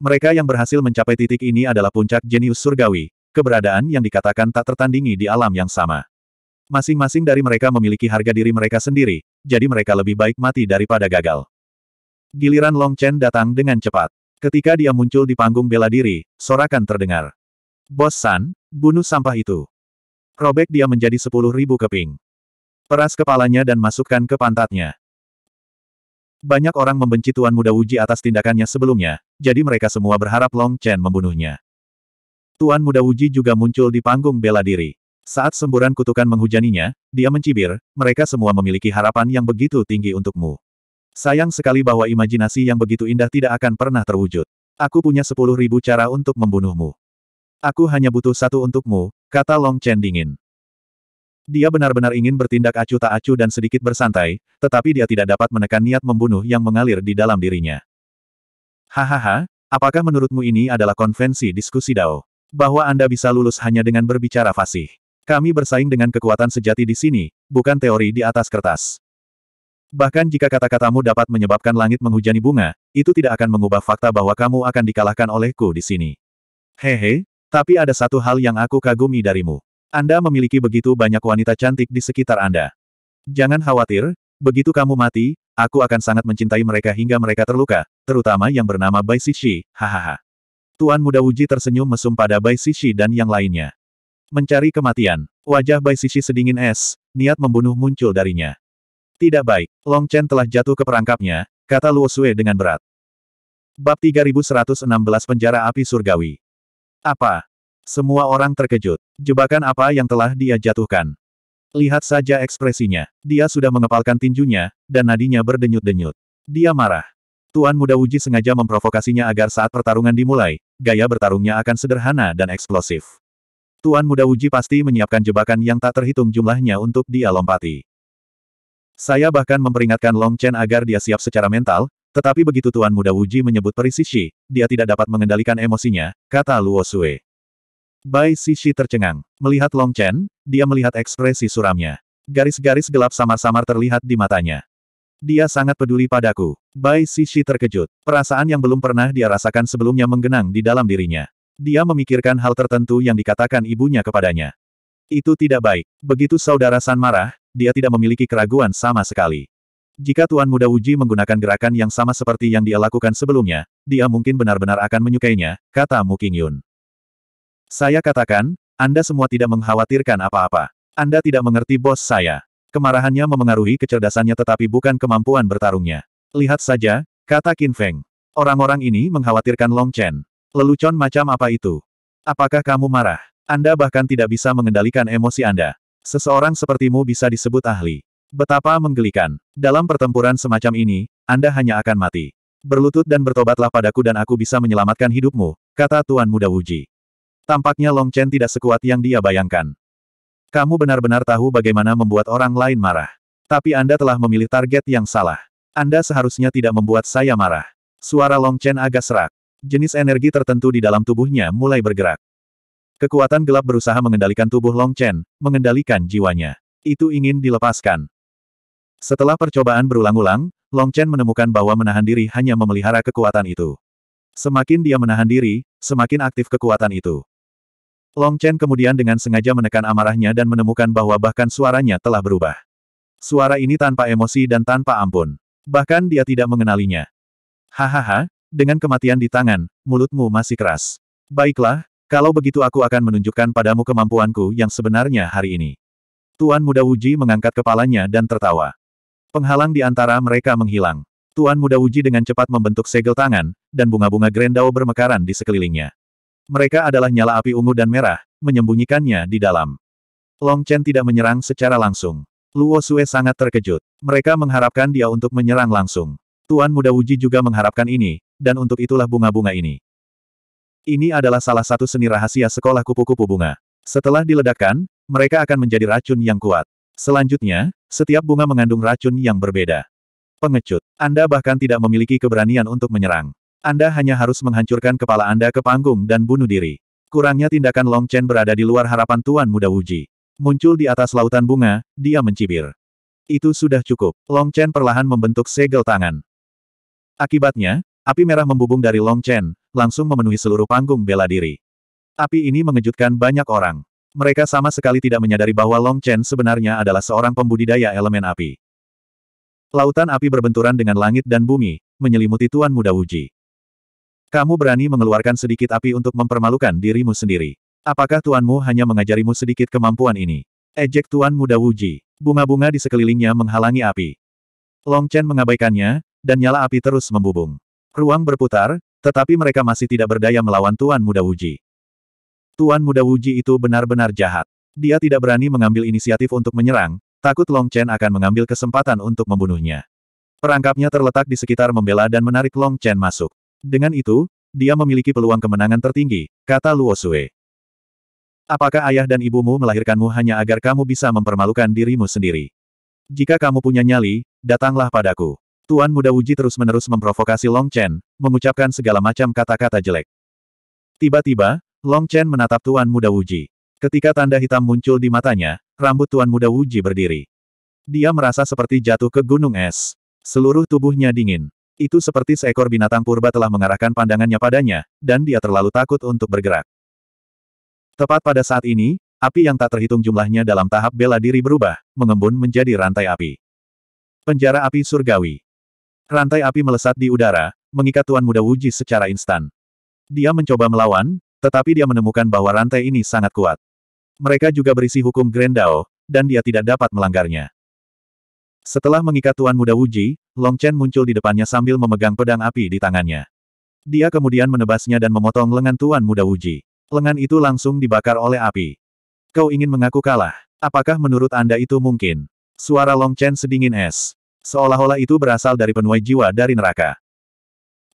Mereka yang berhasil mencapai titik ini adalah puncak jenius surgawi, keberadaan yang dikatakan tak tertandingi di alam yang sama. Masing-masing dari mereka memiliki harga diri mereka sendiri, jadi mereka lebih baik mati daripada gagal. Giliran Long Chen datang dengan cepat. Ketika dia muncul di panggung bela diri, sorakan terdengar. Bos San, bunuh sampah itu. Robek dia menjadi sepuluh ribu keping. Peras kepalanya dan masukkan ke pantatnya. Banyak orang membenci Tuan Muda Wuji atas tindakannya sebelumnya, jadi mereka semua berharap Long Chen membunuhnya. Tuan muda Wuji juga muncul di panggung bela diri. Saat semburan kutukan menghujaninya, dia mencibir, mereka semua memiliki harapan yang begitu tinggi untukmu. Sayang sekali bahwa imajinasi yang begitu indah tidak akan pernah terwujud. Aku punya sepuluh ribu cara untuk membunuhmu. Aku hanya butuh satu untukmu, kata Long Chen dingin. Dia benar-benar ingin bertindak acuh tak acuh dan sedikit bersantai, tetapi dia tidak dapat menekan niat membunuh yang mengalir di dalam dirinya. Hahaha, apakah menurutmu ini adalah konvensi diskusi Dao? Bahwa Anda bisa lulus hanya dengan berbicara fasih. Kami bersaing dengan kekuatan sejati di sini, bukan teori di atas kertas. Bahkan jika kata-katamu dapat menyebabkan langit menghujani bunga, itu tidak akan mengubah fakta bahwa kamu akan dikalahkan olehku di sini. Hehe, tapi ada satu hal yang aku kagumi darimu. Anda memiliki begitu banyak wanita cantik di sekitar Anda. Jangan khawatir, Begitu kamu mati, aku akan sangat mencintai mereka hingga mereka terluka, terutama yang bernama Bai Sishi. hahaha. Tuan muda Wuji tersenyum mesum pada Bai Sishi dan yang lainnya. Mencari kematian, wajah Bai Sishi sedingin es, niat membunuh muncul darinya. Tidak baik, Long Chen telah jatuh ke perangkapnya, kata Luo Sue dengan berat. Bab 3116 Penjara Api Surgawi. Apa? Semua orang terkejut. Jebakan apa yang telah dia jatuhkan? Lihat saja ekspresinya. Dia sudah mengepalkan tinjunya, dan nadinya berdenyut-denyut. Dia marah. Tuan Muda Wuji sengaja memprovokasinya agar saat pertarungan dimulai, gaya bertarungnya akan sederhana dan eksplosif. Tuan Muda Wuji pasti menyiapkan jebakan yang tak terhitung jumlahnya untuk dia lompati. Saya bahkan memperingatkan Long Chen agar dia siap secara mental, tetapi begitu Tuan Muda Wuji menyebut Perisishi, dia tidak dapat mengendalikan emosinya, kata Luo Sui. Bai Sishi tercengang. Melihat Long Chen, dia melihat ekspresi suramnya. Garis-garis gelap samar-samar terlihat di matanya. Dia sangat peduli padaku. Bai Sishi terkejut. Perasaan yang belum pernah dia rasakan sebelumnya menggenang di dalam dirinya. Dia memikirkan hal tertentu yang dikatakan ibunya kepadanya. Itu tidak baik. Begitu saudara San marah, dia tidak memiliki keraguan sama sekali. Jika Tuan Muda Wuji menggunakan gerakan yang sama seperti yang dia lakukan sebelumnya, dia mungkin benar-benar akan menyukainya, kata Mu Qingyun. Saya katakan, anda semua tidak mengkhawatirkan apa-apa. Anda tidak mengerti bos saya. Kemarahannya memengaruhi kecerdasannya tetapi bukan kemampuan bertarungnya. Lihat saja, kata Qin Feng. Orang-orang ini mengkhawatirkan Long Chen. Lelucon macam apa itu? Apakah kamu marah? Anda bahkan tidak bisa mengendalikan emosi Anda. Seseorang sepertimu bisa disebut ahli. Betapa menggelikan. Dalam pertempuran semacam ini, Anda hanya akan mati. Berlutut dan bertobatlah padaku dan aku bisa menyelamatkan hidupmu, kata Tuan Muda Wuji. Tampaknya Long Chen tidak sekuat yang dia bayangkan. Kamu benar-benar tahu bagaimana membuat orang lain marah. Tapi Anda telah memilih target yang salah. Anda seharusnya tidak membuat saya marah. Suara Long Chen agak serak. Jenis energi tertentu di dalam tubuhnya mulai bergerak. Kekuatan gelap berusaha mengendalikan tubuh Long Chen, mengendalikan jiwanya. Itu ingin dilepaskan. Setelah percobaan berulang-ulang, Long Chen menemukan bahwa menahan diri hanya memelihara kekuatan itu. Semakin dia menahan diri, semakin aktif kekuatan itu. Long Chen kemudian dengan sengaja menekan amarahnya dan menemukan bahwa bahkan suaranya telah berubah. Suara ini tanpa emosi dan tanpa ampun. Bahkan dia tidak mengenalinya. Hahaha, dengan kematian di tangan, mulutmu masih keras. Baiklah, kalau begitu aku akan menunjukkan padamu kemampuanku yang sebenarnya hari ini. Tuan Muda Wuji mengangkat kepalanya dan tertawa. Penghalang di antara mereka menghilang. Tuan Muda Wuji dengan cepat membentuk segel tangan, dan bunga-bunga grendau bermekaran di sekelilingnya. Mereka adalah nyala api ungu dan merah, menyembunyikannya di dalam. Long Chen tidak menyerang secara langsung. Luo Sue sangat terkejut. Mereka mengharapkan dia untuk menyerang langsung. Tuan Muda Wuji juga mengharapkan ini, dan untuk itulah bunga-bunga ini. Ini adalah salah satu seni rahasia sekolah kupu-kupu bunga. Setelah diledakkan, mereka akan menjadi racun yang kuat. Selanjutnya, setiap bunga mengandung racun yang berbeda. Pengecut, Anda bahkan tidak memiliki keberanian untuk menyerang. Anda hanya harus menghancurkan kepala Anda ke panggung dan bunuh diri. Kurangnya tindakan Long Chen berada di luar harapan Tuan Muda Wuji. Muncul di atas lautan bunga, dia mencibir. Itu sudah cukup. Long Chen perlahan membentuk segel tangan. Akibatnya, api merah membubung dari Long Chen, langsung memenuhi seluruh panggung bela diri. Api ini mengejutkan banyak orang. Mereka sama sekali tidak menyadari bahwa Long Chen sebenarnya adalah seorang pembudidaya elemen api. Lautan api berbenturan dengan langit dan bumi, menyelimuti Tuan Muda Wuji. Kamu berani mengeluarkan sedikit api untuk mempermalukan dirimu sendiri. Apakah tuanmu hanya mengajarimu sedikit kemampuan ini? Ejek tuan muda Wuji. Bunga-bunga di sekelilingnya menghalangi api. Long Chen mengabaikannya, dan nyala api terus membubung. Ruang berputar, tetapi mereka masih tidak berdaya melawan Tuan Muda Wuji. Tuan Muda Wuji itu benar-benar jahat. Dia tidak berani mengambil inisiatif untuk menyerang, takut Long Chen akan mengambil kesempatan untuk membunuhnya. Perangkapnya terletak di sekitar membela dan menarik Long Chen masuk. Dengan itu, dia memiliki peluang kemenangan tertinggi, kata Luo Sue. Apakah ayah dan ibumu melahirkanmu hanya agar kamu bisa mempermalukan dirimu sendiri? Jika kamu punya nyali, datanglah padaku. Tuan muda Wuji terus-menerus memprovokasi Long Chen, mengucapkan segala macam kata-kata jelek. Tiba-tiba, Long Chen menatap Tuan muda Wuji. Ketika tanda hitam muncul di matanya, rambut Tuan muda Wuji berdiri. Dia merasa seperti jatuh ke gunung es. Seluruh tubuhnya dingin. Itu seperti seekor binatang purba telah mengarahkan pandangannya padanya, dan dia terlalu takut untuk bergerak. Tepat pada saat ini, api yang tak terhitung jumlahnya dalam tahap bela diri berubah, mengembun menjadi rantai api. Penjara api surgawi. Rantai api melesat di udara, mengikat Tuan Muda Wuji secara instan. Dia mencoba melawan, tetapi dia menemukan bahwa rantai ini sangat kuat. Mereka juga berisi hukum Grendao, dan dia tidak dapat melanggarnya. Setelah mengikat Tuan Muda Wuji, Long Chen muncul di depannya sambil memegang pedang api di tangannya. Dia kemudian menebasnya dan memotong lengan Tuan Muda Wuji. Lengan itu langsung dibakar oleh api. Kau ingin mengaku kalah. Apakah menurut Anda itu mungkin? Suara Long Chen sedingin es. Seolah-olah itu berasal dari penuai jiwa dari neraka.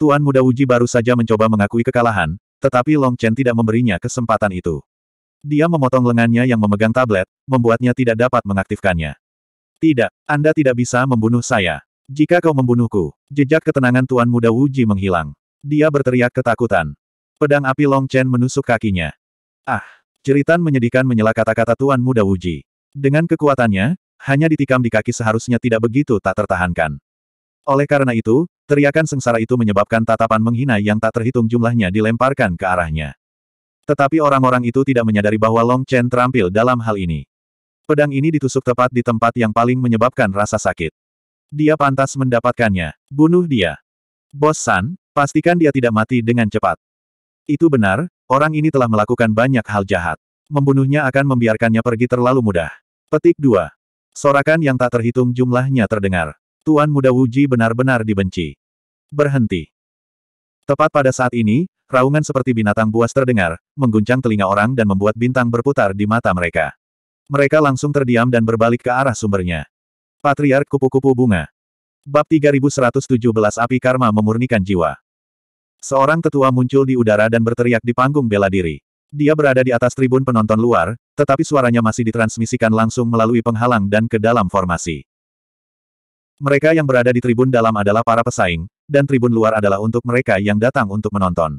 Tuan Muda Wuji baru saja mencoba mengakui kekalahan, tetapi Long Chen tidak memberinya kesempatan itu. Dia memotong lengannya yang memegang tablet, membuatnya tidak dapat mengaktifkannya. Tidak, Anda tidak bisa membunuh saya. Jika kau membunuhku, jejak ketenangan Tuan Muda Wuji menghilang. Dia berteriak ketakutan. Pedang api Long Chen menusuk kakinya. Ah! Jeritan menyedihkan menyela kata-kata Tuan Muda Wuji. Dengan kekuatannya, hanya ditikam di kaki seharusnya tidak begitu tak tertahankan. Oleh karena itu, teriakan sengsara itu menyebabkan tatapan menghina yang tak terhitung jumlahnya dilemparkan ke arahnya. Tetapi orang-orang itu tidak menyadari bahwa Long Chen terampil dalam hal ini. Pedang ini ditusuk tepat di tempat yang paling menyebabkan rasa sakit. Dia pantas mendapatkannya. Bunuh dia. Bos San, pastikan dia tidak mati dengan cepat. Itu benar, orang ini telah melakukan banyak hal jahat. Membunuhnya akan membiarkannya pergi terlalu mudah. Petik 2. Sorakan yang tak terhitung jumlahnya terdengar. Tuan muda Wuji benar-benar dibenci. Berhenti. Tepat pada saat ini, raungan seperti binatang buas terdengar, mengguncang telinga orang dan membuat bintang berputar di mata mereka. Mereka langsung terdiam dan berbalik ke arah sumbernya. Patriark Kupu-Kupu Bunga. Bab 3117 Api Karma Memurnikan Jiwa. Seorang tetua muncul di udara dan berteriak di panggung bela diri. Dia berada di atas tribun penonton luar, tetapi suaranya masih ditransmisikan langsung melalui penghalang dan ke dalam formasi. Mereka yang berada di tribun dalam adalah para pesaing, dan tribun luar adalah untuk mereka yang datang untuk menonton.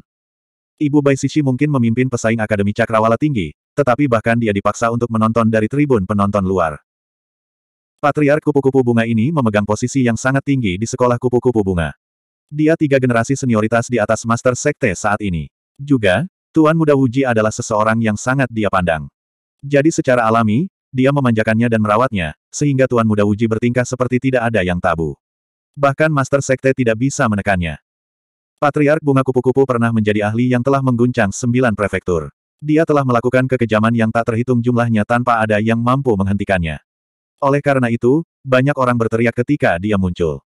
Ibu Bai Sisi mungkin memimpin pesaing Akademi Cakrawala Tinggi, tetapi bahkan dia dipaksa untuk menonton dari tribun penonton luar. Patriark kupu-kupu bunga ini memegang posisi yang sangat tinggi di sekolah kupu-kupu bunga. Dia tiga generasi senioritas di atas Master Sekte saat ini. Juga, Tuan Muda Wuji adalah seseorang yang sangat dia pandang. Jadi secara alami, dia memanjakannya dan merawatnya, sehingga Tuan Muda Wuji bertingkah seperti tidak ada yang tabu. Bahkan Master Sekte tidak bisa menekannya. Patriark Bunga Kupu-Kupu pernah menjadi ahli yang telah mengguncang sembilan prefektur. Dia telah melakukan kekejaman yang tak terhitung jumlahnya tanpa ada yang mampu menghentikannya. Oleh karena itu, banyak orang berteriak ketika dia muncul.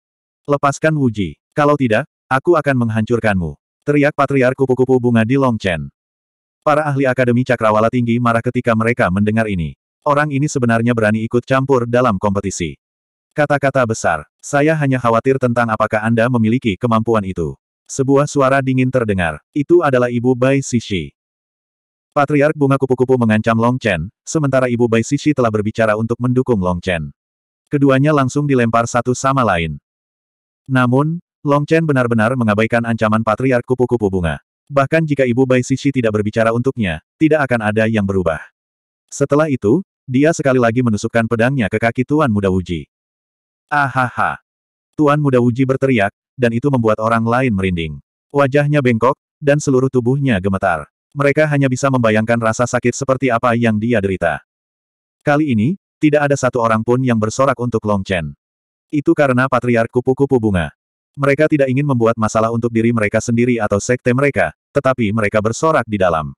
Lepaskan Wuji. Kalau tidak, aku akan menghancurkanmu. Teriak Patriark kupu-kupu bunga di Long Chen. Para ahli Akademi Cakrawala Tinggi marah ketika mereka mendengar ini. Orang ini sebenarnya berani ikut campur dalam kompetisi. Kata-kata besar. Saya hanya khawatir tentang apakah Anda memiliki kemampuan itu. Sebuah suara dingin terdengar. Itu adalah Ibu Bai Sishi. Patriark Bunga Kupu-Kupu mengancam Long Chen, sementara Ibu Bai Sisi telah berbicara untuk mendukung Long Chen. Keduanya langsung dilempar satu sama lain. Namun, Long Chen benar-benar mengabaikan ancaman Patriark Kupu-Kupu Bunga. Bahkan jika Ibu Bai Sisi tidak berbicara untuknya, tidak akan ada yang berubah. Setelah itu, dia sekali lagi menusukkan pedangnya ke kaki Tuan Muda Wuji. Ahaha! Tuan Muda Wuji berteriak, dan itu membuat orang lain merinding. Wajahnya bengkok, dan seluruh tubuhnya gemetar mereka hanya bisa membayangkan rasa sakit seperti apa yang dia derita. Kali ini, tidak ada satu orang pun yang bersorak untuk Long Chen. Itu karena patriark kupu-kupu bunga. Mereka tidak ingin membuat masalah untuk diri mereka sendiri atau sekte mereka, tetapi mereka bersorak di dalam.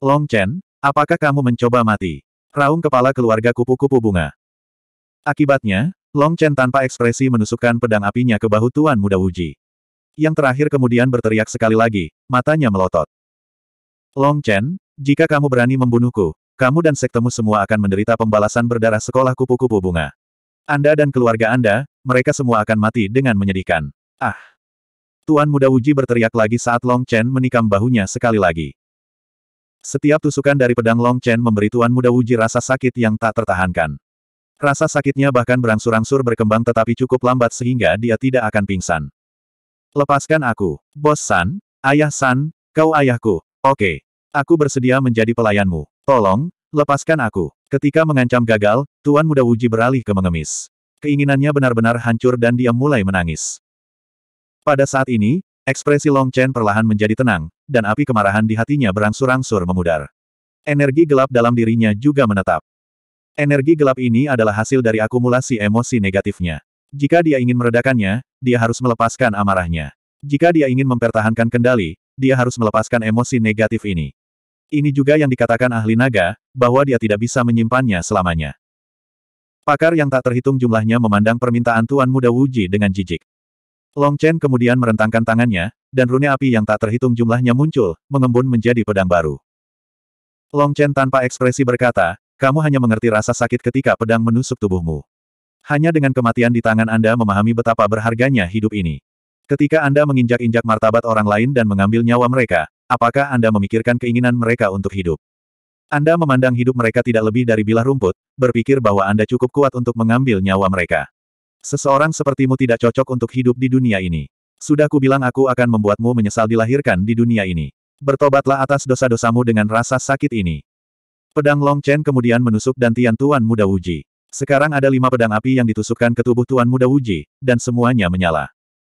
Long Chen, apakah kamu mencoba mati? Raung kepala keluarga kupu-kupu bunga. Akibatnya, Long Chen tanpa ekspresi menusukkan pedang apinya ke bahu Tuan Muda Wuji. Yang terakhir kemudian berteriak sekali lagi, matanya melotot. Long Chen, jika kamu berani membunuhku, kamu dan sektemu semua akan menderita pembalasan berdarah sekolah kupu-kupu bunga. Anda dan keluarga Anda, mereka semua akan mati dengan menyedihkan. Ah! Tuan muda Wuji berteriak lagi saat Long Chen menikam bahunya sekali lagi. Setiap tusukan dari pedang Long Chen memberi Tuan muda Wuji rasa sakit yang tak tertahankan. Rasa sakitnya bahkan berangsur-angsur berkembang tetapi cukup lambat sehingga dia tidak akan pingsan. Lepaskan aku, Bos San, Ayah San, kau ayahku, Oke. Aku bersedia menjadi pelayanmu. Tolong, lepaskan aku. Ketika mengancam gagal, Tuan Muda Wuji beralih ke mengemis. Keinginannya benar-benar hancur dan dia mulai menangis. Pada saat ini, ekspresi Long Chen perlahan menjadi tenang, dan api kemarahan di hatinya berangsur-angsur memudar. Energi gelap dalam dirinya juga menetap. Energi gelap ini adalah hasil dari akumulasi emosi negatifnya. Jika dia ingin meredakannya, dia harus melepaskan amarahnya. Jika dia ingin mempertahankan kendali, dia harus melepaskan emosi negatif ini. Ini juga yang dikatakan ahli naga, bahwa dia tidak bisa menyimpannya selamanya. Pakar yang tak terhitung jumlahnya memandang permintaan Tuan Muda Wuji dengan jijik. Long Chen kemudian merentangkan tangannya, dan rune api yang tak terhitung jumlahnya muncul, mengembun menjadi pedang baru. Long Chen tanpa ekspresi berkata, kamu hanya mengerti rasa sakit ketika pedang menusuk tubuhmu. Hanya dengan kematian di tangan Anda memahami betapa berharganya hidup ini. Ketika Anda menginjak-injak martabat orang lain dan mengambil nyawa mereka, apakah Anda memikirkan keinginan mereka untuk hidup? Anda memandang hidup mereka tidak lebih dari bilah rumput, berpikir bahwa Anda cukup kuat untuk mengambil nyawa mereka. Seseorang sepertimu tidak cocok untuk hidup di dunia ini. Sudah kubilang aku akan membuatmu menyesal dilahirkan di dunia ini. Bertobatlah atas dosa-dosamu dengan rasa sakit ini. Pedang Long Chen kemudian menusuk dan Tian Tuan Muda Wuji. Sekarang ada lima pedang api yang ditusukkan ke tubuh Tuan Muda Wuji, dan semuanya menyala.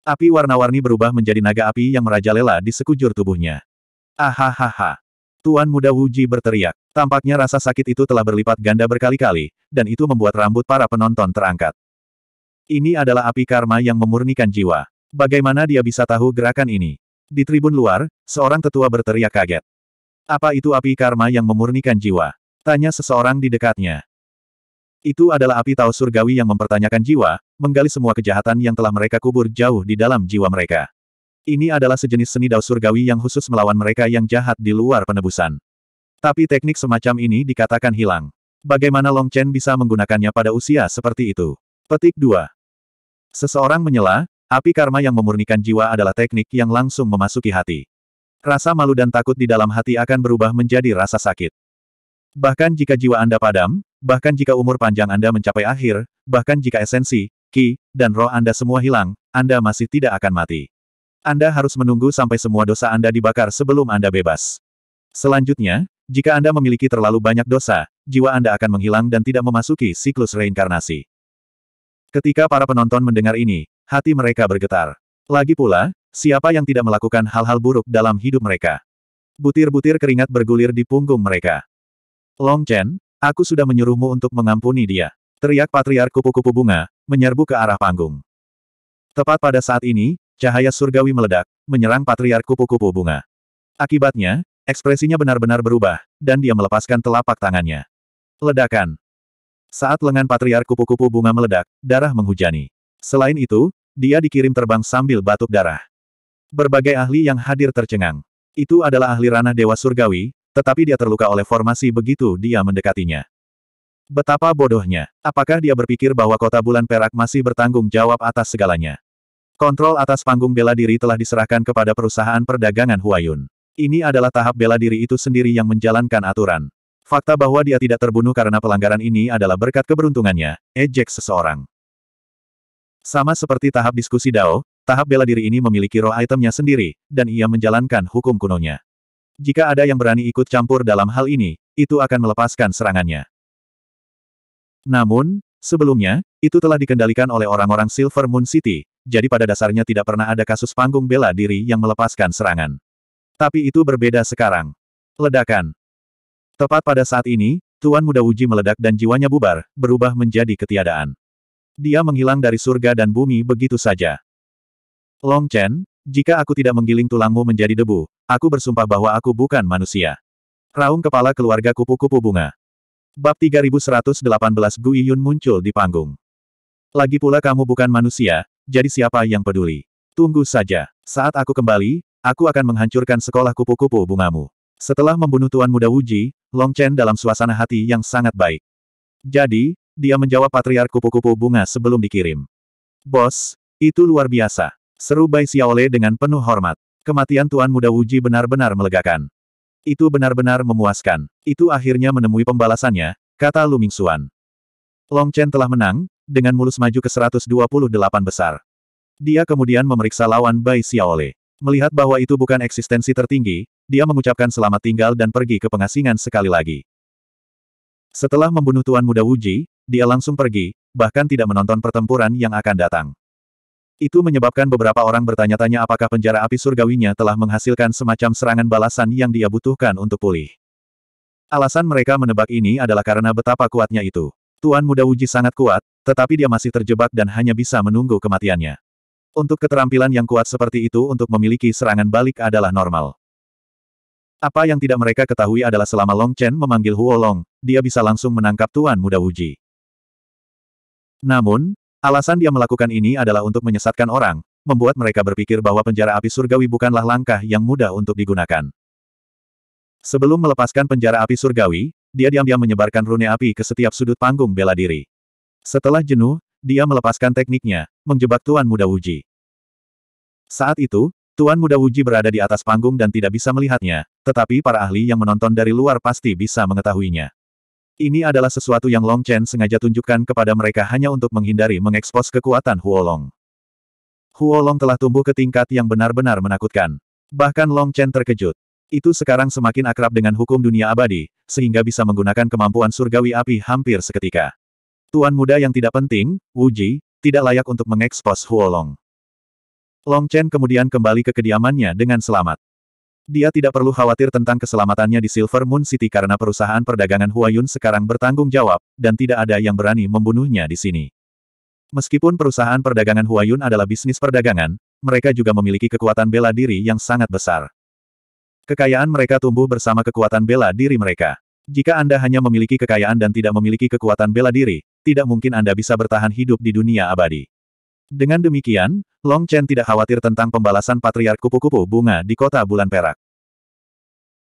Api warna-warni berubah menjadi naga api yang merajalela di sekujur tubuhnya. Ahahaha. Tuan muda Wuji berteriak. Tampaknya rasa sakit itu telah berlipat ganda berkali-kali, dan itu membuat rambut para penonton terangkat. Ini adalah api karma yang memurnikan jiwa. Bagaimana dia bisa tahu gerakan ini? Di tribun luar, seorang tetua berteriak kaget. Apa itu api karma yang memurnikan jiwa? Tanya seseorang di dekatnya. Itu adalah api tau surgawi yang mempertanyakan jiwa, menggali semua kejahatan yang telah mereka kubur jauh di dalam jiwa mereka. Ini adalah sejenis seni dao surgawi yang khusus melawan mereka yang jahat di luar penebusan. Tapi teknik semacam ini dikatakan hilang. Bagaimana Long Chen bisa menggunakannya pada usia seperti itu? Petik 2. Seseorang menyela, api karma yang memurnikan jiwa adalah teknik yang langsung memasuki hati. Rasa malu dan takut di dalam hati akan berubah menjadi rasa sakit. Bahkan jika jiwa Anda padam, bahkan jika umur panjang Anda mencapai akhir, bahkan jika esensi, ki, dan roh Anda semua hilang, Anda masih tidak akan mati. Anda harus menunggu sampai semua dosa Anda dibakar sebelum Anda bebas. Selanjutnya, jika Anda memiliki terlalu banyak dosa, jiwa Anda akan menghilang dan tidak memasuki siklus reinkarnasi. Ketika para penonton mendengar ini, hati mereka bergetar. Lagi pula, siapa yang tidak melakukan hal-hal buruk dalam hidup mereka? Butir-butir keringat bergulir di punggung mereka. Long Chen, aku sudah menyuruhmu untuk mengampuni dia. Teriak patriark kupu-kupu bunga, menyerbu ke arah panggung. Tepat pada saat ini, cahaya surgawi meledak, menyerang patriark kupu-kupu bunga. Akibatnya, ekspresinya benar-benar berubah, dan dia melepaskan telapak tangannya. Ledakan. Saat lengan patriark kupu-kupu bunga meledak, darah menghujani. Selain itu, dia dikirim terbang sambil batuk darah. Berbagai ahli yang hadir tercengang. Itu adalah ahli ranah Dewa Surgawi, tetapi dia terluka oleh formasi begitu dia mendekatinya. Betapa bodohnya. Apakah dia berpikir bahwa kota bulan perak masih bertanggung jawab atas segalanya? Kontrol atas panggung bela diri telah diserahkan kepada perusahaan perdagangan Huayun. Ini adalah tahap bela diri itu sendiri yang menjalankan aturan. Fakta bahwa dia tidak terbunuh karena pelanggaran ini adalah berkat keberuntungannya, ejek seseorang. Sama seperti tahap diskusi Dao, tahap bela diri ini memiliki roh itemnya sendiri, dan ia menjalankan hukum kunonya. Jika ada yang berani ikut campur dalam hal ini, itu akan melepaskan serangannya. Namun, sebelumnya, itu telah dikendalikan oleh orang-orang Silver Moon City, jadi pada dasarnya tidak pernah ada kasus panggung bela diri yang melepaskan serangan. Tapi itu berbeda sekarang. Ledakan. Tepat pada saat ini, Tuan Muda Uji meledak dan jiwanya bubar, berubah menjadi ketiadaan. Dia menghilang dari surga dan bumi begitu saja. Long Chen, jika aku tidak menggiling tulangmu menjadi debu, aku bersumpah bahwa aku bukan manusia. Raung kepala keluarga kupu-kupu bunga. Bab 3118 Gui Yun muncul di panggung. Lagi pula kamu bukan manusia, jadi siapa yang peduli? Tunggu saja. Saat aku kembali, aku akan menghancurkan sekolah kupu-kupu bungamu. Setelah membunuh Tuan Muda Wuji, Long Chen dalam suasana hati yang sangat baik. Jadi, dia menjawab patriark kupu-kupu bunga sebelum dikirim. Bos, itu luar biasa. Seru Bai Xiaole dengan penuh hormat. Kematian Tuan Muda Wuji benar-benar melegakan. Itu benar-benar memuaskan. Itu akhirnya menemui pembalasannya, kata Lu Mingxuan. Long Chen telah menang, dengan mulus maju ke 128 besar. Dia kemudian memeriksa lawan Bai Xiaole. Melihat bahwa itu bukan eksistensi tertinggi, dia mengucapkan selamat tinggal dan pergi ke pengasingan sekali lagi. Setelah membunuh Tuan Muda Wuji, dia langsung pergi, bahkan tidak menonton pertempuran yang akan datang. Itu menyebabkan beberapa orang bertanya-tanya apakah penjara api surgawinya telah menghasilkan semacam serangan balasan yang dia butuhkan untuk pulih. Alasan mereka menebak ini adalah karena betapa kuatnya itu. Tuan Muda Wuji sangat kuat, tetapi dia masih terjebak dan hanya bisa menunggu kematiannya. Untuk keterampilan yang kuat seperti itu untuk memiliki serangan balik adalah normal. Apa yang tidak mereka ketahui adalah selama Long Chen memanggil Huo Long, dia bisa langsung menangkap Tuan Muda Wuji. Namun, Alasan dia melakukan ini adalah untuk menyesatkan orang, membuat mereka berpikir bahwa penjara api surgawi bukanlah langkah yang mudah untuk digunakan. Sebelum melepaskan penjara api surgawi, dia diam-diam menyebarkan rune api ke setiap sudut panggung bela diri. Setelah jenuh, dia melepaskan tekniknya, menjebak Tuan Muda Wuji. Saat itu, Tuan Muda Wuji berada di atas panggung dan tidak bisa melihatnya, tetapi para ahli yang menonton dari luar pasti bisa mengetahuinya. Ini adalah sesuatu yang Long Chen sengaja tunjukkan kepada mereka hanya untuk menghindari mengekspos kekuatan Huolong. Huolong telah tumbuh ke tingkat yang benar-benar menakutkan. Bahkan Long Chen terkejut. Itu sekarang semakin akrab dengan hukum dunia abadi, sehingga bisa menggunakan kemampuan surgawi api hampir seketika. Tuan muda yang tidak penting, Wuji, tidak layak untuk mengekspos Huolong. Long Chen kemudian kembali ke kediamannya dengan selamat. Dia tidak perlu khawatir tentang keselamatannya di Silver Moon City karena perusahaan perdagangan Huayun sekarang bertanggung jawab, dan tidak ada yang berani membunuhnya di sini. Meskipun perusahaan perdagangan Huayun adalah bisnis perdagangan, mereka juga memiliki kekuatan bela diri yang sangat besar. Kekayaan mereka tumbuh bersama kekuatan bela diri mereka. Jika Anda hanya memiliki kekayaan dan tidak memiliki kekuatan bela diri, tidak mungkin Anda bisa bertahan hidup di dunia abadi. Dengan demikian, Long Chen tidak khawatir tentang pembalasan Patriark Kupu-Kupu Bunga di kota Bulan Perak.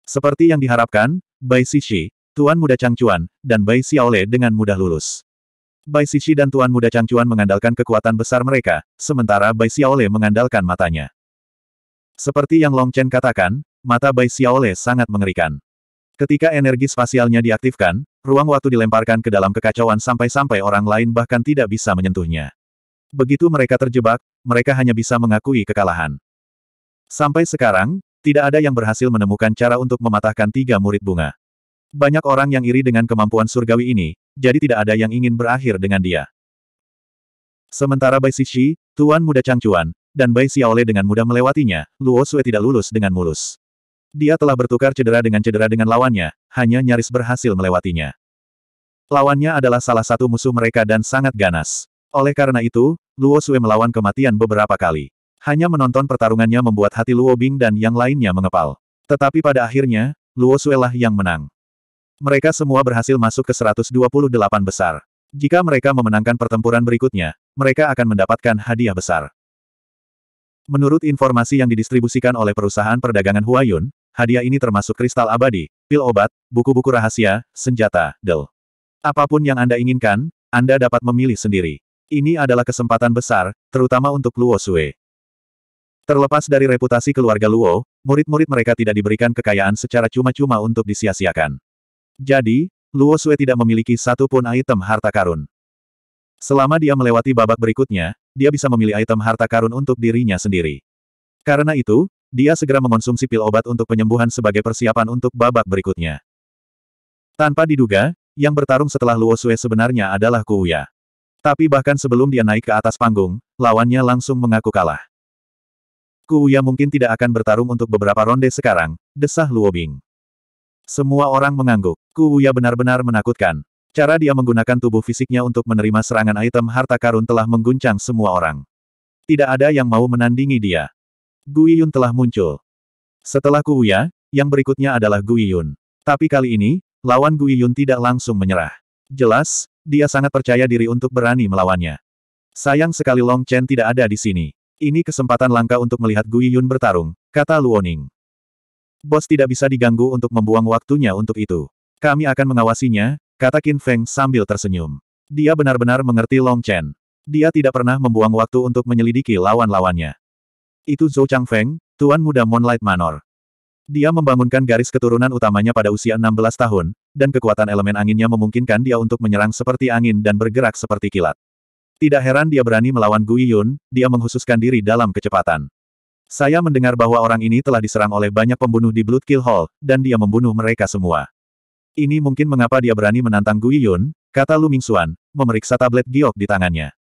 Seperti yang diharapkan, Bai Sishi, Tuan Muda Changchuan, dan Bai Xiaole dengan mudah lulus. Bai Sishi dan Tuan Muda Changchuan mengandalkan kekuatan besar mereka, sementara Bai Xiaole mengandalkan matanya. Seperti yang Long Chen katakan, mata Bai Xiaole sangat mengerikan. Ketika energi spasialnya diaktifkan, ruang waktu dilemparkan ke dalam kekacauan sampai-sampai orang lain bahkan tidak bisa menyentuhnya. Begitu mereka terjebak, mereka hanya bisa mengakui kekalahan. Sampai sekarang, tidak ada yang berhasil menemukan cara untuk mematahkan tiga murid bunga. Banyak orang yang iri dengan kemampuan surgawi ini, jadi tidak ada yang ingin berakhir dengan dia. Sementara Bai Xixi, Tuan Muda Changchuan, dan Bai Xiaole dengan mudah melewatinya, Luo Sue tidak lulus dengan mulus. Dia telah bertukar cedera dengan cedera dengan lawannya, hanya nyaris berhasil melewatinya. Lawannya adalah salah satu musuh mereka dan sangat ganas. Oleh karena itu, Luo Sue melawan kematian beberapa kali. Hanya menonton pertarungannya membuat hati Luo Bing dan yang lainnya mengepal. Tetapi pada akhirnya, Luo lah yang menang. Mereka semua berhasil masuk ke 128 besar. Jika mereka memenangkan pertempuran berikutnya, mereka akan mendapatkan hadiah besar. Menurut informasi yang didistribusikan oleh perusahaan perdagangan Huayun, hadiah ini termasuk kristal abadi, pil obat, buku-buku rahasia, senjata, del. Apapun yang Anda inginkan, Anda dapat memilih sendiri. Ini adalah kesempatan besar, terutama untuk Luo Sue. Terlepas dari reputasi keluarga Luo, murid-murid mereka tidak diberikan kekayaan secara cuma-cuma untuk disia-siakan. Jadi, Luo Sue tidak memiliki satu pun item harta karun. Selama dia melewati babak berikutnya, dia bisa memilih item harta karun untuk dirinya sendiri. Karena itu, dia segera mengonsumsi pil obat untuk penyembuhan sebagai persiapan untuk babak berikutnya. Tanpa diduga, yang bertarung setelah Luo Sue sebenarnya adalah Kuya. Tapi bahkan sebelum dia naik ke atas panggung, lawannya langsung mengaku kalah. Kuya mungkin tidak akan bertarung untuk beberapa ronde sekarang, desah Luobing. Semua orang mengangguk. Kuya benar-benar menakutkan. Cara dia menggunakan tubuh fisiknya untuk menerima serangan item harta karun telah mengguncang semua orang. Tidak ada yang mau menandingi dia. Guiyun telah muncul. Setelah Kuya, yang berikutnya adalah Guiyun. Tapi kali ini, lawan Guiyun tidak langsung menyerah. Jelas, dia sangat percaya diri untuk berani melawannya. Sayang sekali Long Chen tidak ada di sini. Ini kesempatan langka untuk melihat Gui Yun bertarung, kata Luoning. Bos tidak bisa diganggu untuk membuang waktunya untuk itu. Kami akan mengawasinya, kata Qin Feng sambil tersenyum. Dia benar-benar mengerti Long Chen. Dia tidak pernah membuang waktu untuk menyelidiki lawan-lawannya. Itu Zhou Changfeng, tuan muda Moonlight Manor. Dia membangunkan garis keturunan utamanya pada usia 16 tahun, dan kekuatan elemen anginnya memungkinkan dia untuk menyerang seperti angin dan bergerak seperti kilat. Tidak heran dia berani melawan Gui Yun, dia menghususkan diri dalam kecepatan. Saya mendengar bahwa orang ini telah diserang oleh banyak pembunuh di Blood Kill Hall, dan dia membunuh mereka semua. Ini mungkin mengapa dia berani menantang Gui Yun, kata Lu Mingxuan, memeriksa tablet giok di tangannya.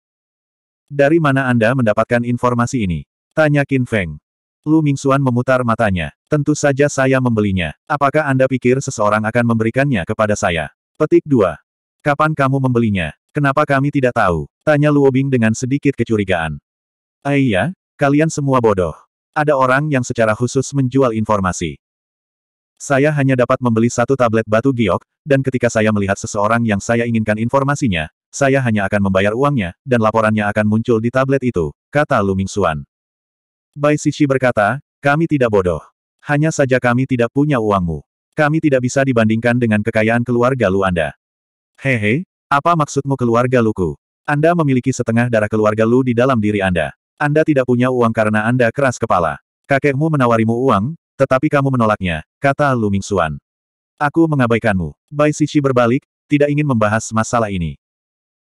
Dari mana Anda mendapatkan informasi ini? Tanya Qin Feng. Lu Mingxuan memutar matanya. Tentu saja saya membelinya. Apakah Anda pikir seseorang akan memberikannya kepada saya? Petik 2. Kapan kamu membelinya? Kenapa kami tidak tahu? Tanya Luobing dengan sedikit kecurigaan. Aiyah, eh kalian semua bodoh. Ada orang yang secara khusus menjual informasi. Saya hanya dapat membeli satu tablet batu giok, dan ketika saya melihat seseorang yang saya inginkan informasinya, saya hanya akan membayar uangnya, dan laporannya akan muncul di tablet itu, kata Lu Ming Xuan. Bai Sishi berkata, kami tidak bodoh. Hanya saja kami tidak punya uangmu. Kami tidak bisa dibandingkan dengan kekayaan keluarga Lu Anda. Hehe, apa maksudmu keluarga Luku? Anda memiliki setengah darah keluarga Lu di dalam diri Anda. Anda tidak punya uang karena Anda keras kepala. Kakekmu menawarimu uang, tetapi kamu menolaknya, kata Lu Mingxuan. Aku mengabaikanmu. Bai Sisi berbalik, tidak ingin membahas masalah ini.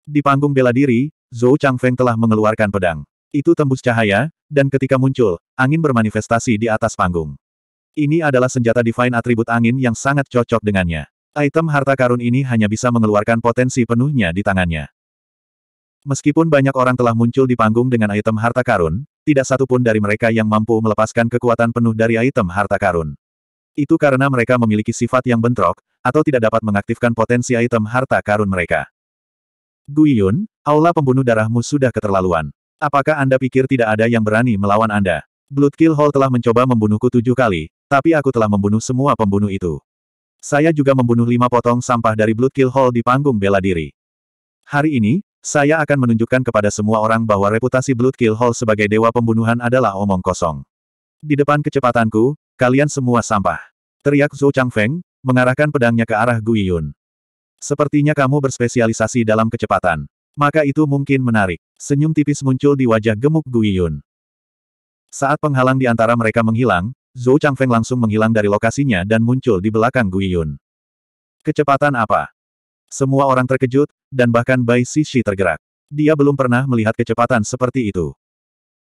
Di panggung bela diri, Zhou Changfeng telah mengeluarkan pedang. Itu tembus cahaya, dan ketika muncul, angin bermanifestasi di atas panggung. Ini adalah senjata Divine Atribut Angin yang sangat cocok dengannya. Item harta karun ini hanya bisa mengeluarkan potensi penuhnya di tangannya. Meskipun banyak orang telah muncul di panggung dengan item harta karun, tidak satu pun dari mereka yang mampu melepaskan kekuatan penuh dari item harta karun. Itu karena mereka memiliki sifat yang bentrok, atau tidak dapat mengaktifkan potensi item harta karun mereka. Guiyun, aula pembunuh darahmu sudah keterlaluan. Apakah Anda pikir tidak ada yang berani melawan Anda? Bloodkill Hall telah mencoba membunuhku tujuh kali, tapi aku telah membunuh semua pembunuh itu. Saya juga membunuh lima potong sampah dari Blood Kill Hall di panggung bela diri. Hari ini, saya akan menunjukkan kepada semua orang bahwa reputasi Blood Kill Hall sebagai dewa pembunuhan adalah omong kosong. Di depan kecepatanku, kalian semua sampah. Teriak Zhou Changfeng, mengarahkan pedangnya ke arah Gui Yun. Sepertinya kamu berspesialisasi dalam kecepatan. Maka itu mungkin menarik. Senyum tipis muncul di wajah gemuk Gui Yun. Saat penghalang di antara mereka menghilang, Zhou Changfeng langsung menghilang dari lokasinya dan muncul di belakang Gui Kecepatan apa? Semua orang terkejut, dan bahkan Bai Shishi tergerak. Dia belum pernah melihat kecepatan seperti itu.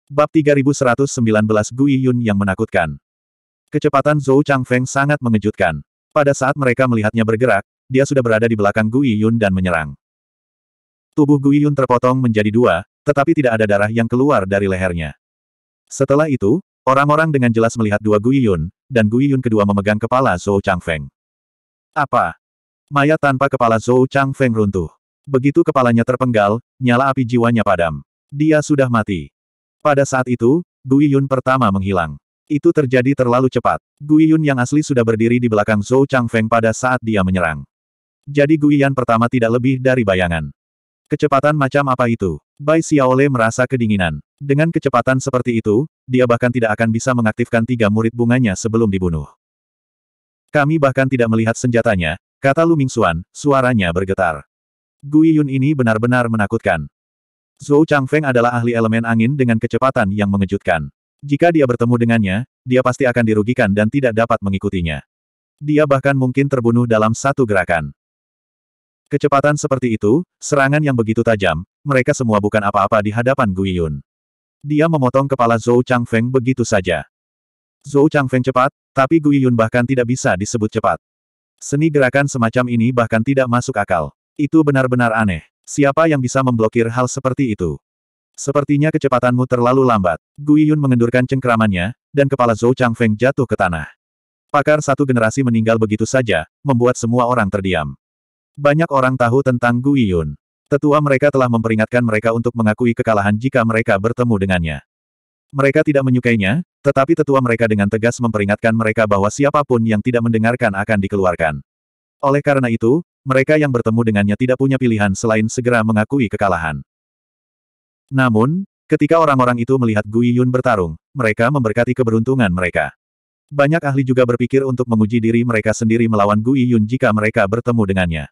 Bab 3119 Gui yang menakutkan. Kecepatan Zhou Changfeng sangat mengejutkan. Pada saat mereka melihatnya bergerak, dia sudah berada di belakang Gui dan menyerang. Tubuh Gui terpotong menjadi dua, tetapi tidak ada darah yang keluar dari lehernya. Setelah itu, Orang-orang dengan jelas melihat dua Guiyun, dan Guiyun kedua memegang kepala Zhou Changfeng. Apa? Mayat tanpa kepala Zhou Changfeng runtuh. Begitu kepalanya terpenggal, nyala api jiwanya padam. Dia sudah mati. Pada saat itu, Guiyun pertama menghilang. Itu terjadi terlalu cepat. Guiyun yang asli sudah berdiri di belakang Zhou Changfeng pada saat dia menyerang. Jadi Guiyan pertama tidak lebih dari bayangan. Kecepatan macam apa itu? Bai Xiaole merasa kedinginan. Dengan kecepatan seperti itu, dia bahkan tidak akan bisa mengaktifkan tiga murid bunganya sebelum dibunuh. Kami bahkan tidak melihat senjatanya, kata Lu Mingxuan, suaranya bergetar. Gui Yun ini benar-benar menakutkan. Zhou Changfeng adalah ahli elemen angin dengan kecepatan yang mengejutkan. Jika dia bertemu dengannya, dia pasti akan dirugikan dan tidak dapat mengikutinya. Dia bahkan mungkin terbunuh dalam satu gerakan. Kecepatan seperti itu, serangan yang begitu tajam, mereka semua bukan apa-apa di hadapan Gui Yun. Dia memotong kepala Zhou Changfeng begitu saja. Zhou Changfeng cepat, tapi Gui Yun bahkan tidak bisa disebut cepat. Seni gerakan semacam ini bahkan tidak masuk akal. Itu benar-benar aneh. Siapa yang bisa memblokir hal seperti itu? Sepertinya kecepatanmu terlalu lambat. Gui Yun mengendurkan cengkeramannya, dan kepala Zhou Changfeng jatuh ke tanah. Pakar satu generasi meninggal begitu saja, membuat semua orang terdiam. Banyak orang tahu tentang Guiyun. Tetua mereka telah memperingatkan mereka untuk mengakui kekalahan jika mereka bertemu dengannya. Mereka tidak menyukainya, tetapi tetua mereka dengan tegas memperingatkan mereka bahwa siapapun yang tidak mendengarkan akan dikeluarkan. Oleh karena itu, mereka yang bertemu dengannya tidak punya pilihan selain segera mengakui kekalahan. Namun, ketika orang-orang itu melihat Gui Yun bertarung, mereka memberkati keberuntungan mereka. Banyak ahli juga berpikir untuk menguji diri mereka sendiri melawan Gui Yun jika mereka bertemu dengannya.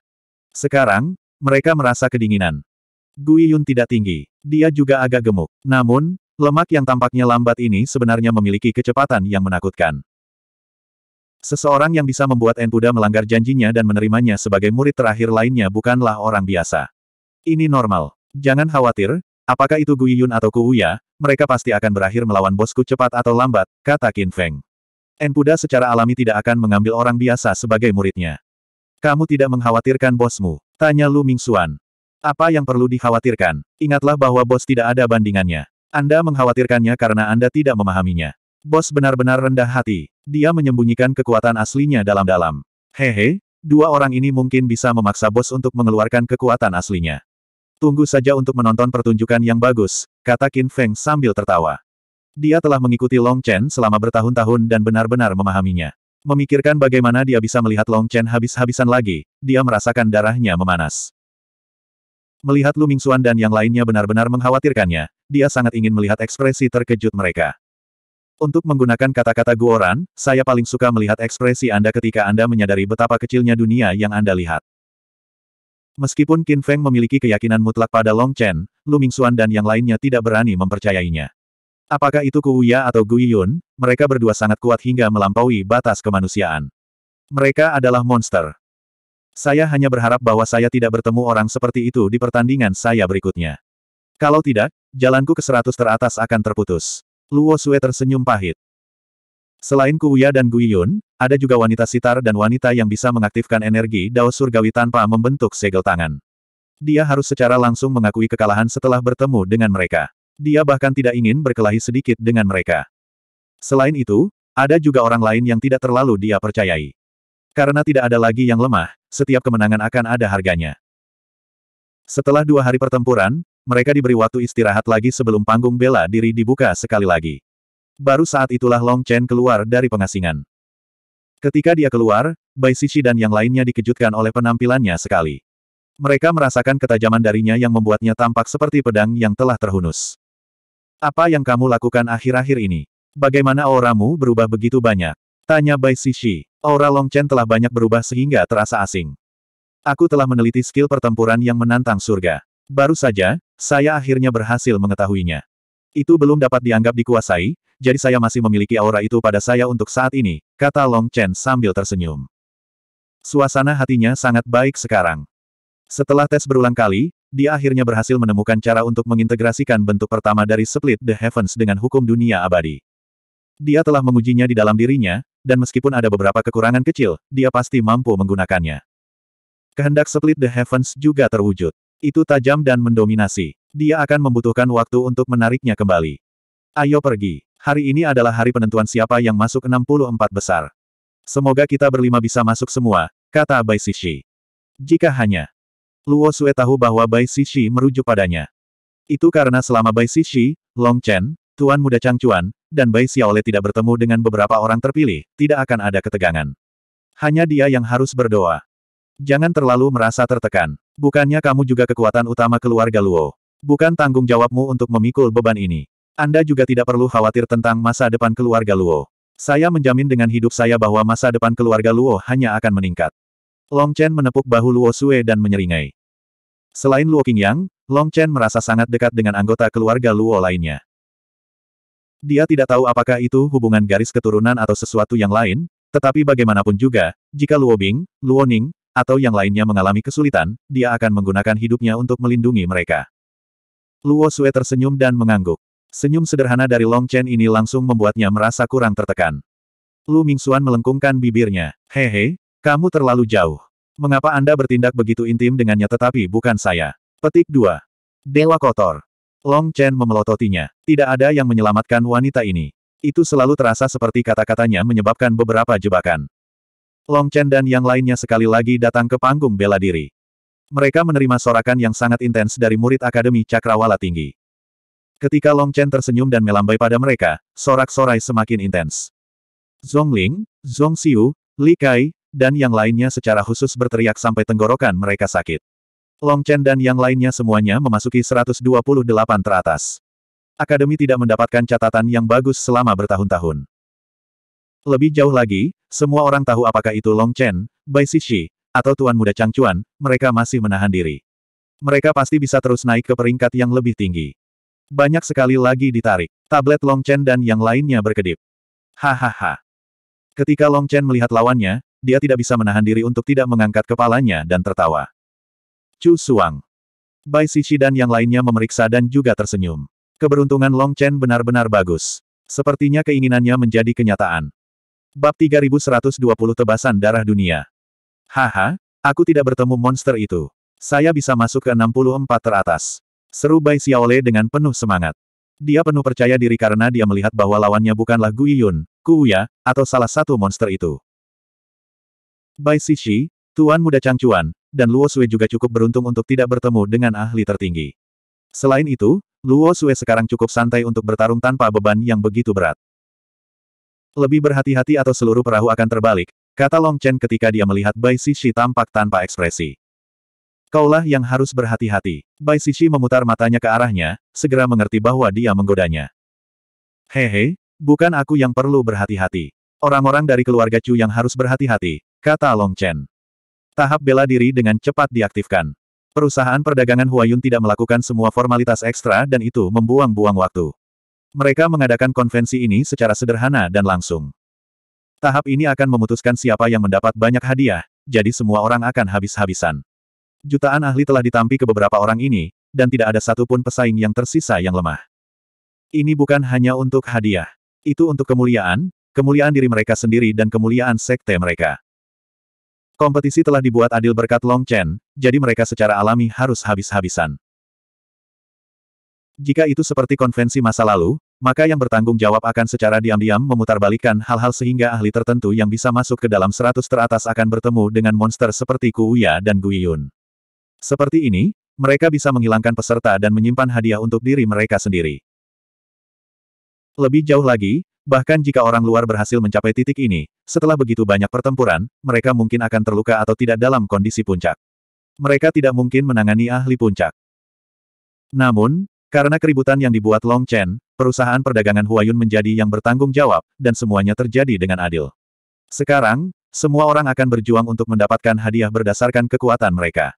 Sekarang, mereka merasa kedinginan. Gui Yun tidak tinggi. Dia juga agak gemuk. Namun, lemak yang tampaknya lambat ini sebenarnya memiliki kecepatan yang menakutkan. Seseorang yang bisa membuat Enpuda melanggar janjinya dan menerimanya sebagai murid terakhir lainnya bukanlah orang biasa. Ini normal. Jangan khawatir, apakah itu Gui Yun atau Kuuya, mereka pasti akan berakhir melawan bosku cepat atau lambat, kata Qin Feng. Enpuda secara alami tidak akan mengambil orang biasa sebagai muridnya. Kamu tidak mengkhawatirkan bosmu? Tanya Lu Mingxuan. Apa yang perlu dikhawatirkan? Ingatlah bahwa bos tidak ada bandingannya. Anda mengkhawatirkannya karena Anda tidak memahaminya. Bos benar-benar rendah hati. Dia menyembunyikan kekuatan aslinya dalam-dalam. Hehe, dua orang ini mungkin bisa memaksa bos untuk mengeluarkan kekuatan aslinya. Tunggu saja untuk menonton pertunjukan yang bagus, kata Qin Feng sambil tertawa. Dia telah mengikuti Long Chen selama bertahun-tahun dan benar-benar memahaminya. Memikirkan bagaimana dia bisa melihat Long Chen habis-habisan lagi, dia merasakan darahnya memanas. Melihat Lu Mingxuan dan yang lainnya benar-benar mengkhawatirkannya, dia sangat ingin melihat ekspresi terkejut mereka. Untuk menggunakan kata-kata Guoran, saya paling suka melihat ekspresi Anda ketika Anda menyadari betapa kecilnya dunia yang Anda lihat. Meskipun Qin Feng memiliki keyakinan mutlak pada Long Chen, Lu Mingxuan dan yang lainnya tidak berani mempercayainya. Apakah itu Kuuya atau Guiyun, mereka berdua sangat kuat hingga melampaui batas kemanusiaan. Mereka adalah monster. Saya hanya berharap bahwa saya tidak bertemu orang seperti itu di pertandingan saya berikutnya. Kalau tidak, jalanku ke seratus teratas akan terputus. Luo Sue tersenyum pahit. Selain Kuuya dan Guiyun, ada juga wanita sitar dan wanita yang bisa mengaktifkan energi Dao Surgawi tanpa membentuk segel tangan. Dia harus secara langsung mengakui kekalahan setelah bertemu dengan mereka. Dia bahkan tidak ingin berkelahi sedikit dengan mereka. Selain itu, ada juga orang lain yang tidak terlalu dia percayai. Karena tidak ada lagi yang lemah, setiap kemenangan akan ada harganya. Setelah dua hari pertempuran, mereka diberi waktu istirahat lagi sebelum panggung bela diri dibuka sekali lagi. Baru saat itulah Long Chen keluar dari pengasingan. Ketika dia keluar, Bai Sishi dan yang lainnya dikejutkan oleh penampilannya sekali. Mereka merasakan ketajaman darinya yang membuatnya tampak seperti pedang yang telah terhunus. Apa yang kamu lakukan akhir-akhir ini? Bagaimana auramu berubah begitu banyak? Tanya Bai Sishi. Aura Long Chen telah banyak berubah sehingga terasa asing. Aku telah meneliti skill pertempuran yang menantang surga. Baru saja, saya akhirnya berhasil mengetahuinya. Itu belum dapat dianggap dikuasai, jadi saya masih memiliki aura itu pada saya untuk saat ini, kata Long Chen sambil tersenyum. Suasana hatinya sangat baik sekarang. Setelah tes berulang kali, dia akhirnya berhasil menemukan cara untuk mengintegrasikan bentuk pertama dari Split the Heavens dengan hukum dunia abadi. Dia telah mengujinya di dalam dirinya, dan meskipun ada beberapa kekurangan kecil, dia pasti mampu menggunakannya. Kehendak Split the Heavens juga terwujud. Itu tajam dan mendominasi. Dia akan membutuhkan waktu untuk menariknya kembali. Ayo pergi. Hari ini adalah hari penentuan siapa yang masuk 64 besar. Semoga kita berlima bisa masuk semua, kata Bai Sishi. Jika hanya Luo Sue tahu bahwa Bai Sisi merujuk padanya. Itu karena selama Bai Sisi, Long Chen, Tuan Muda Changchuan, dan Bai Xiaole tidak bertemu dengan beberapa orang terpilih, tidak akan ada ketegangan. Hanya dia yang harus berdoa. Jangan terlalu merasa tertekan. Bukannya kamu juga kekuatan utama keluarga Luo. Bukan tanggung jawabmu untuk memikul beban ini. Anda juga tidak perlu khawatir tentang masa depan keluarga Luo. Saya menjamin dengan hidup saya bahwa masa depan keluarga Luo hanya akan meningkat. Long Chen menepuk bahu Luo Sue dan menyeringai. Selain Luo Qingyang, Long Chen merasa sangat dekat dengan anggota keluarga Luo lainnya. Dia tidak tahu apakah itu hubungan garis keturunan atau sesuatu yang lain, tetapi bagaimanapun juga, jika Luo Bing, Luo Ning, atau yang lainnya mengalami kesulitan, dia akan menggunakan hidupnya untuk melindungi mereka. Luo Sue tersenyum dan mengangguk. Senyum sederhana dari Long Chen ini langsung membuatnya merasa kurang tertekan. Lu Mingxuan melengkungkan bibirnya. Hehe, kamu terlalu jauh. Mengapa Anda bertindak begitu intim dengannya tetapi bukan saya? Petik 2. Dewa kotor. Long Chen memelototinya. Tidak ada yang menyelamatkan wanita ini. Itu selalu terasa seperti kata-katanya menyebabkan beberapa jebakan. Long Chen dan yang lainnya sekali lagi datang ke panggung bela diri. Mereka menerima sorakan yang sangat intens dari murid Akademi Cakrawala Tinggi. Ketika Long Chen tersenyum dan melambai pada mereka, sorak-sorai semakin intens. Zhongling, Zhongxiu, Li Kai, dan yang lainnya secara khusus berteriak sampai tenggorokan mereka sakit. Long Chen dan yang lainnya semuanya memasuki 128 teratas. Akademi tidak mendapatkan catatan yang bagus selama bertahun-tahun. Lebih jauh lagi, semua orang tahu apakah itu Long Chen, Bai Shishi, atau Tuan Muda Changchuan. mereka masih menahan diri. Mereka pasti bisa terus naik ke peringkat yang lebih tinggi. Banyak sekali lagi ditarik. Tablet Long Chen dan yang lainnya berkedip. Hahaha. Ketika Long Chen melihat lawannya, dia tidak bisa menahan diri untuk tidak mengangkat kepalanya dan tertawa. Chu Suang. Bai Xixi dan yang lainnya memeriksa dan juga tersenyum. Keberuntungan Long Chen benar-benar bagus. Sepertinya keinginannya menjadi kenyataan. Bab 3120 Tebasan Darah Dunia. Haha, aku tidak bertemu monster itu. Saya bisa masuk ke 64 teratas. Seru Bai Xiaole dengan penuh semangat. Dia penuh percaya diri karena dia melihat bahwa lawannya bukanlah Gui Yun, Kuya, atau salah satu monster itu. Bai Sishi, Tuan Muda Changchuan, dan Luo Sui juga cukup beruntung untuk tidak bertemu dengan ahli tertinggi. Selain itu, Luo Sui sekarang cukup santai untuk bertarung tanpa beban yang begitu berat. Lebih berhati-hati atau seluruh perahu akan terbalik, kata Long Chen ketika dia melihat Bai Sishi tampak tanpa ekspresi. Kaulah yang harus berhati-hati. Bai Sishi memutar matanya ke arahnya, segera mengerti bahwa dia menggodanya. Hehe, bukan aku yang perlu berhati-hati. Orang-orang dari keluarga Chu yang harus berhati-hati, kata Long Chen. Tahap bela diri dengan cepat diaktifkan. Perusahaan perdagangan Huayun tidak melakukan semua formalitas ekstra dan itu membuang-buang waktu. Mereka mengadakan konvensi ini secara sederhana dan langsung. Tahap ini akan memutuskan siapa yang mendapat banyak hadiah, jadi semua orang akan habis-habisan. Jutaan ahli telah ditampi ke beberapa orang ini, dan tidak ada satupun pesaing yang tersisa yang lemah. Ini bukan hanya untuk hadiah. Itu untuk kemuliaan, kemuliaan diri mereka sendiri dan kemuliaan sekte mereka. Kompetisi telah dibuat adil berkat Long Chen, jadi mereka secara alami harus habis-habisan. Jika itu seperti konvensi masa lalu, maka yang bertanggung jawab akan secara diam-diam memutarbalikkan hal-hal sehingga ahli tertentu yang bisa masuk ke dalam seratus teratas akan bertemu dengan monster seperti Kuuya dan Guiyun. Seperti ini, mereka bisa menghilangkan peserta dan menyimpan hadiah untuk diri mereka sendiri. Lebih jauh lagi, Bahkan jika orang luar berhasil mencapai titik ini, setelah begitu banyak pertempuran, mereka mungkin akan terluka atau tidak dalam kondisi puncak. Mereka tidak mungkin menangani ahli puncak. Namun, karena keributan yang dibuat Long Chen, perusahaan perdagangan Huayun menjadi yang bertanggung jawab, dan semuanya terjadi dengan adil. Sekarang, semua orang akan berjuang untuk mendapatkan hadiah berdasarkan kekuatan mereka.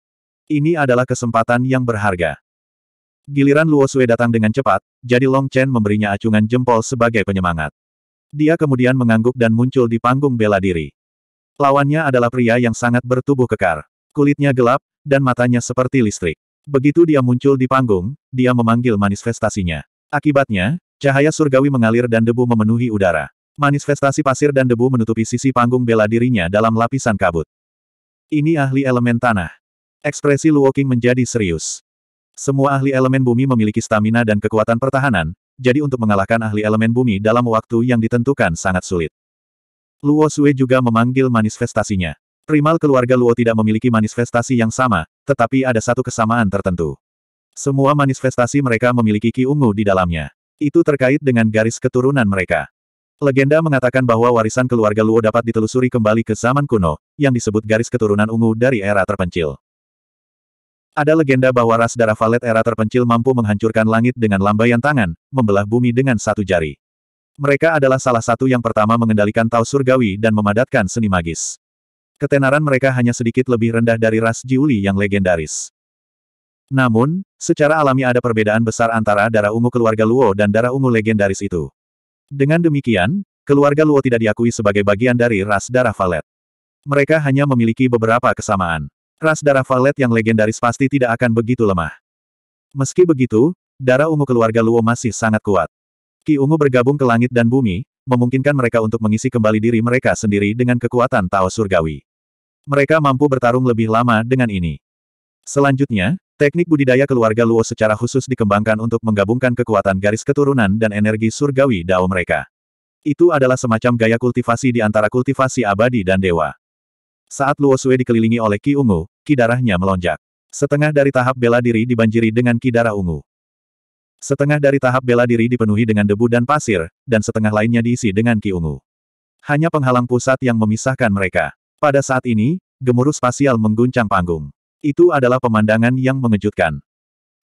Ini adalah kesempatan yang berharga. Giliran Luo Sui datang dengan cepat, jadi Long Chen memberinya acungan jempol sebagai penyemangat. Dia kemudian mengangguk dan muncul di panggung bela diri. Lawannya adalah pria yang sangat bertubuh kekar. Kulitnya gelap, dan matanya seperti listrik. Begitu dia muncul di panggung, dia memanggil manifestasinya. Akibatnya, cahaya surgawi mengalir dan debu memenuhi udara. Manifestasi pasir dan debu menutupi sisi panggung bela dirinya dalam lapisan kabut. Ini ahli elemen tanah. Ekspresi Luo Luoking menjadi serius. Semua ahli elemen bumi memiliki stamina dan kekuatan pertahanan, jadi untuk mengalahkan ahli elemen bumi dalam waktu yang ditentukan sangat sulit. Luo Sui juga memanggil manifestasinya. Primal keluarga Luo tidak memiliki manifestasi yang sama, tetapi ada satu kesamaan tertentu. Semua manifestasi mereka memiliki ki ungu di dalamnya. Itu terkait dengan garis keturunan mereka. Legenda mengatakan bahwa warisan keluarga Luo dapat ditelusuri kembali ke zaman kuno, yang disebut garis keturunan ungu dari era terpencil. Ada legenda bahwa ras darah Valet era terpencil mampu menghancurkan langit dengan lambaian tangan, membelah bumi dengan satu jari. Mereka adalah salah satu yang pertama mengendalikan Tau Surgawi dan memadatkan seni magis. Ketenaran mereka hanya sedikit lebih rendah dari ras Jiuli yang legendaris. Namun, secara alami ada perbedaan besar antara darah ungu keluarga Luo dan darah ungu legendaris itu. Dengan demikian, keluarga Luo tidak diakui sebagai bagian dari ras darah Valet. Mereka hanya memiliki beberapa kesamaan. Ras darah Valet yang legendaris pasti tidak akan begitu lemah. Meski begitu, darah ungu keluarga Luo masih sangat kuat. Ki ungu bergabung ke langit dan bumi, memungkinkan mereka untuk mengisi kembali diri mereka sendiri dengan kekuatan Tao Surgawi. Mereka mampu bertarung lebih lama dengan ini. Selanjutnya, teknik budidaya keluarga Luo secara khusus dikembangkan untuk menggabungkan kekuatan garis keturunan dan energi surgawi Dao mereka. Itu adalah semacam gaya kultivasi di antara kultivasi abadi dan dewa. Saat Luo Sui dikelilingi oleh Ki Ungu, ki darahnya melonjak. Setengah dari tahap bela diri dibanjiri dengan ki darah ungu. Setengah dari tahap bela diri dipenuhi dengan debu dan pasir, dan setengah lainnya diisi dengan ki ungu. Hanya penghalang pusat yang memisahkan mereka. Pada saat ini, gemuruh spasial mengguncang panggung. Itu adalah pemandangan yang mengejutkan.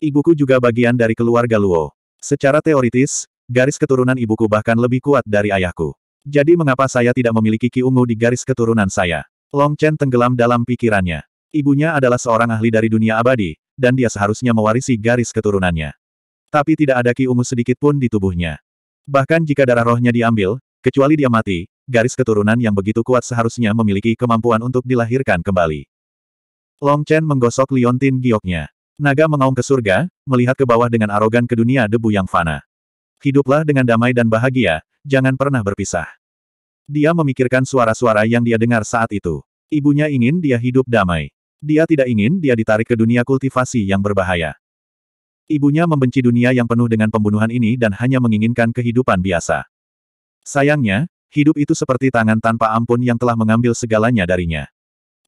Ibuku juga bagian dari keluarga Luo. Secara teoritis, garis keturunan ibuku bahkan lebih kuat dari ayahku. Jadi mengapa saya tidak memiliki ki ungu di garis keturunan saya? Long Chen tenggelam dalam pikirannya. Ibunya adalah seorang ahli dari dunia abadi, dan dia seharusnya mewarisi garis keturunannya. Tapi tidak ada ki ungu sedikit pun di tubuhnya. Bahkan jika darah rohnya diambil, kecuali dia mati, garis keturunan yang begitu kuat seharusnya memiliki kemampuan untuk dilahirkan kembali. Long Chen menggosok liontin gioknya. Naga mengaum ke surga, melihat ke bawah dengan arogan ke dunia debu yang fana. Hiduplah dengan damai dan bahagia, jangan pernah berpisah. Dia memikirkan suara-suara yang dia dengar saat itu. Ibunya ingin dia hidup damai. Dia tidak ingin dia ditarik ke dunia kultivasi yang berbahaya. Ibunya membenci dunia yang penuh dengan pembunuhan ini dan hanya menginginkan kehidupan biasa. Sayangnya, hidup itu seperti tangan tanpa ampun yang telah mengambil segalanya darinya.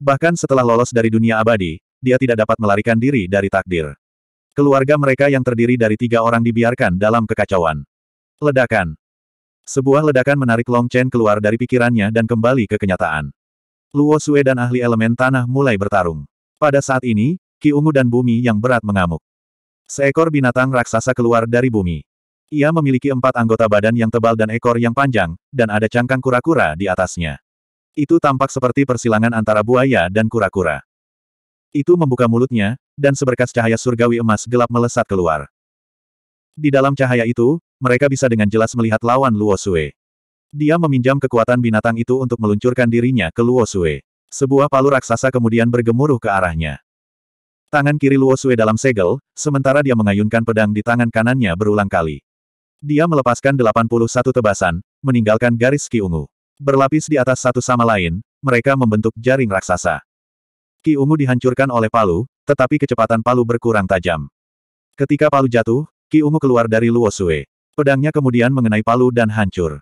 Bahkan setelah lolos dari dunia abadi, dia tidak dapat melarikan diri dari takdir. Keluarga mereka yang terdiri dari tiga orang dibiarkan dalam kekacauan. Ledakan. Sebuah ledakan menarik Long Chen keluar dari pikirannya dan kembali ke kenyataan. Luo Sue dan ahli elemen tanah mulai bertarung. Pada saat ini, ki ungu dan bumi yang berat mengamuk. Seekor binatang raksasa keluar dari bumi. Ia memiliki empat anggota badan yang tebal dan ekor yang panjang, dan ada cangkang kura-kura di atasnya. Itu tampak seperti persilangan antara buaya dan kura-kura. Itu membuka mulutnya, dan seberkas cahaya surgawi emas gelap melesat keluar. Di dalam cahaya itu, mereka bisa dengan jelas melihat lawan Luo Sue. Dia meminjam kekuatan binatang itu untuk meluncurkan dirinya ke Luo Sue. Sebuah palu raksasa kemudian bergemuruh ke arahnya. Tangan kiri Luo Sue dalam segel, sementara dia mengayunkan pedang di tangan kanannya berulang kali. Dia melepaskan 81 tebasan, meninggalkan garis Ki Ungu. Berlapis di atas satu sama lain, mereka membentuk jaring raksasa. Ki Ungu dihancurkan oleh palu, tetapi kecepatan palu berkurang tajam. Ketika palu jatuh, Ki ungu keluar dari Luo Sue. Pedangnya kemudian mengenai palu dan hancur.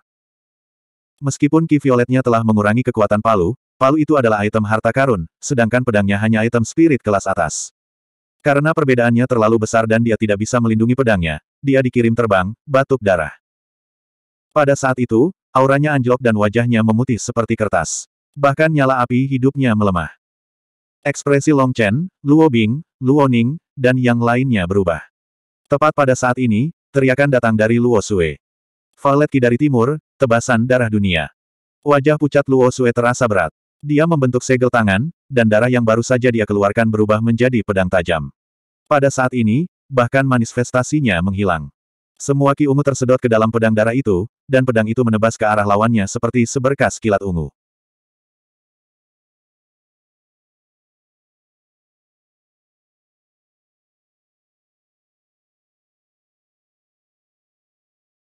Meskipun ki violetnya telah mengurangi kekuatan palu, palu itu adalah item harta karun, sedangkan pedangnya hanya item spirit kelas atas. Karena perbedaannya terlalu besar dan dia tidak bisa melindungi pedangnya, dia dikirim terbang, batuk darah. Pada saat itu, auranya anjlok dan wajahnya memutih seperti kertas. Bahkan nyala api hidupnya melemah. Ekspresi Long Chen, Luo Bing, Luo Ning, dan yang lainnya berubah. Tepat pada saat ini, teriakan datang dari Luo Sue. Valet Ki dari timur, tebasan darah dunia. Wajah pucat Luo Sue terasa berat. Dia membentuk segel tangan, dan darah yang baru saja dia keluarkan berubah menjadi pedang tajam. Pada saat ini, bahkan manifestasinya menghilang. Semua ki ungu tersedot ke dalam pedang darah itu, dan pedang itu menebas ke arah lawannya seperti seberkas kilat ungu.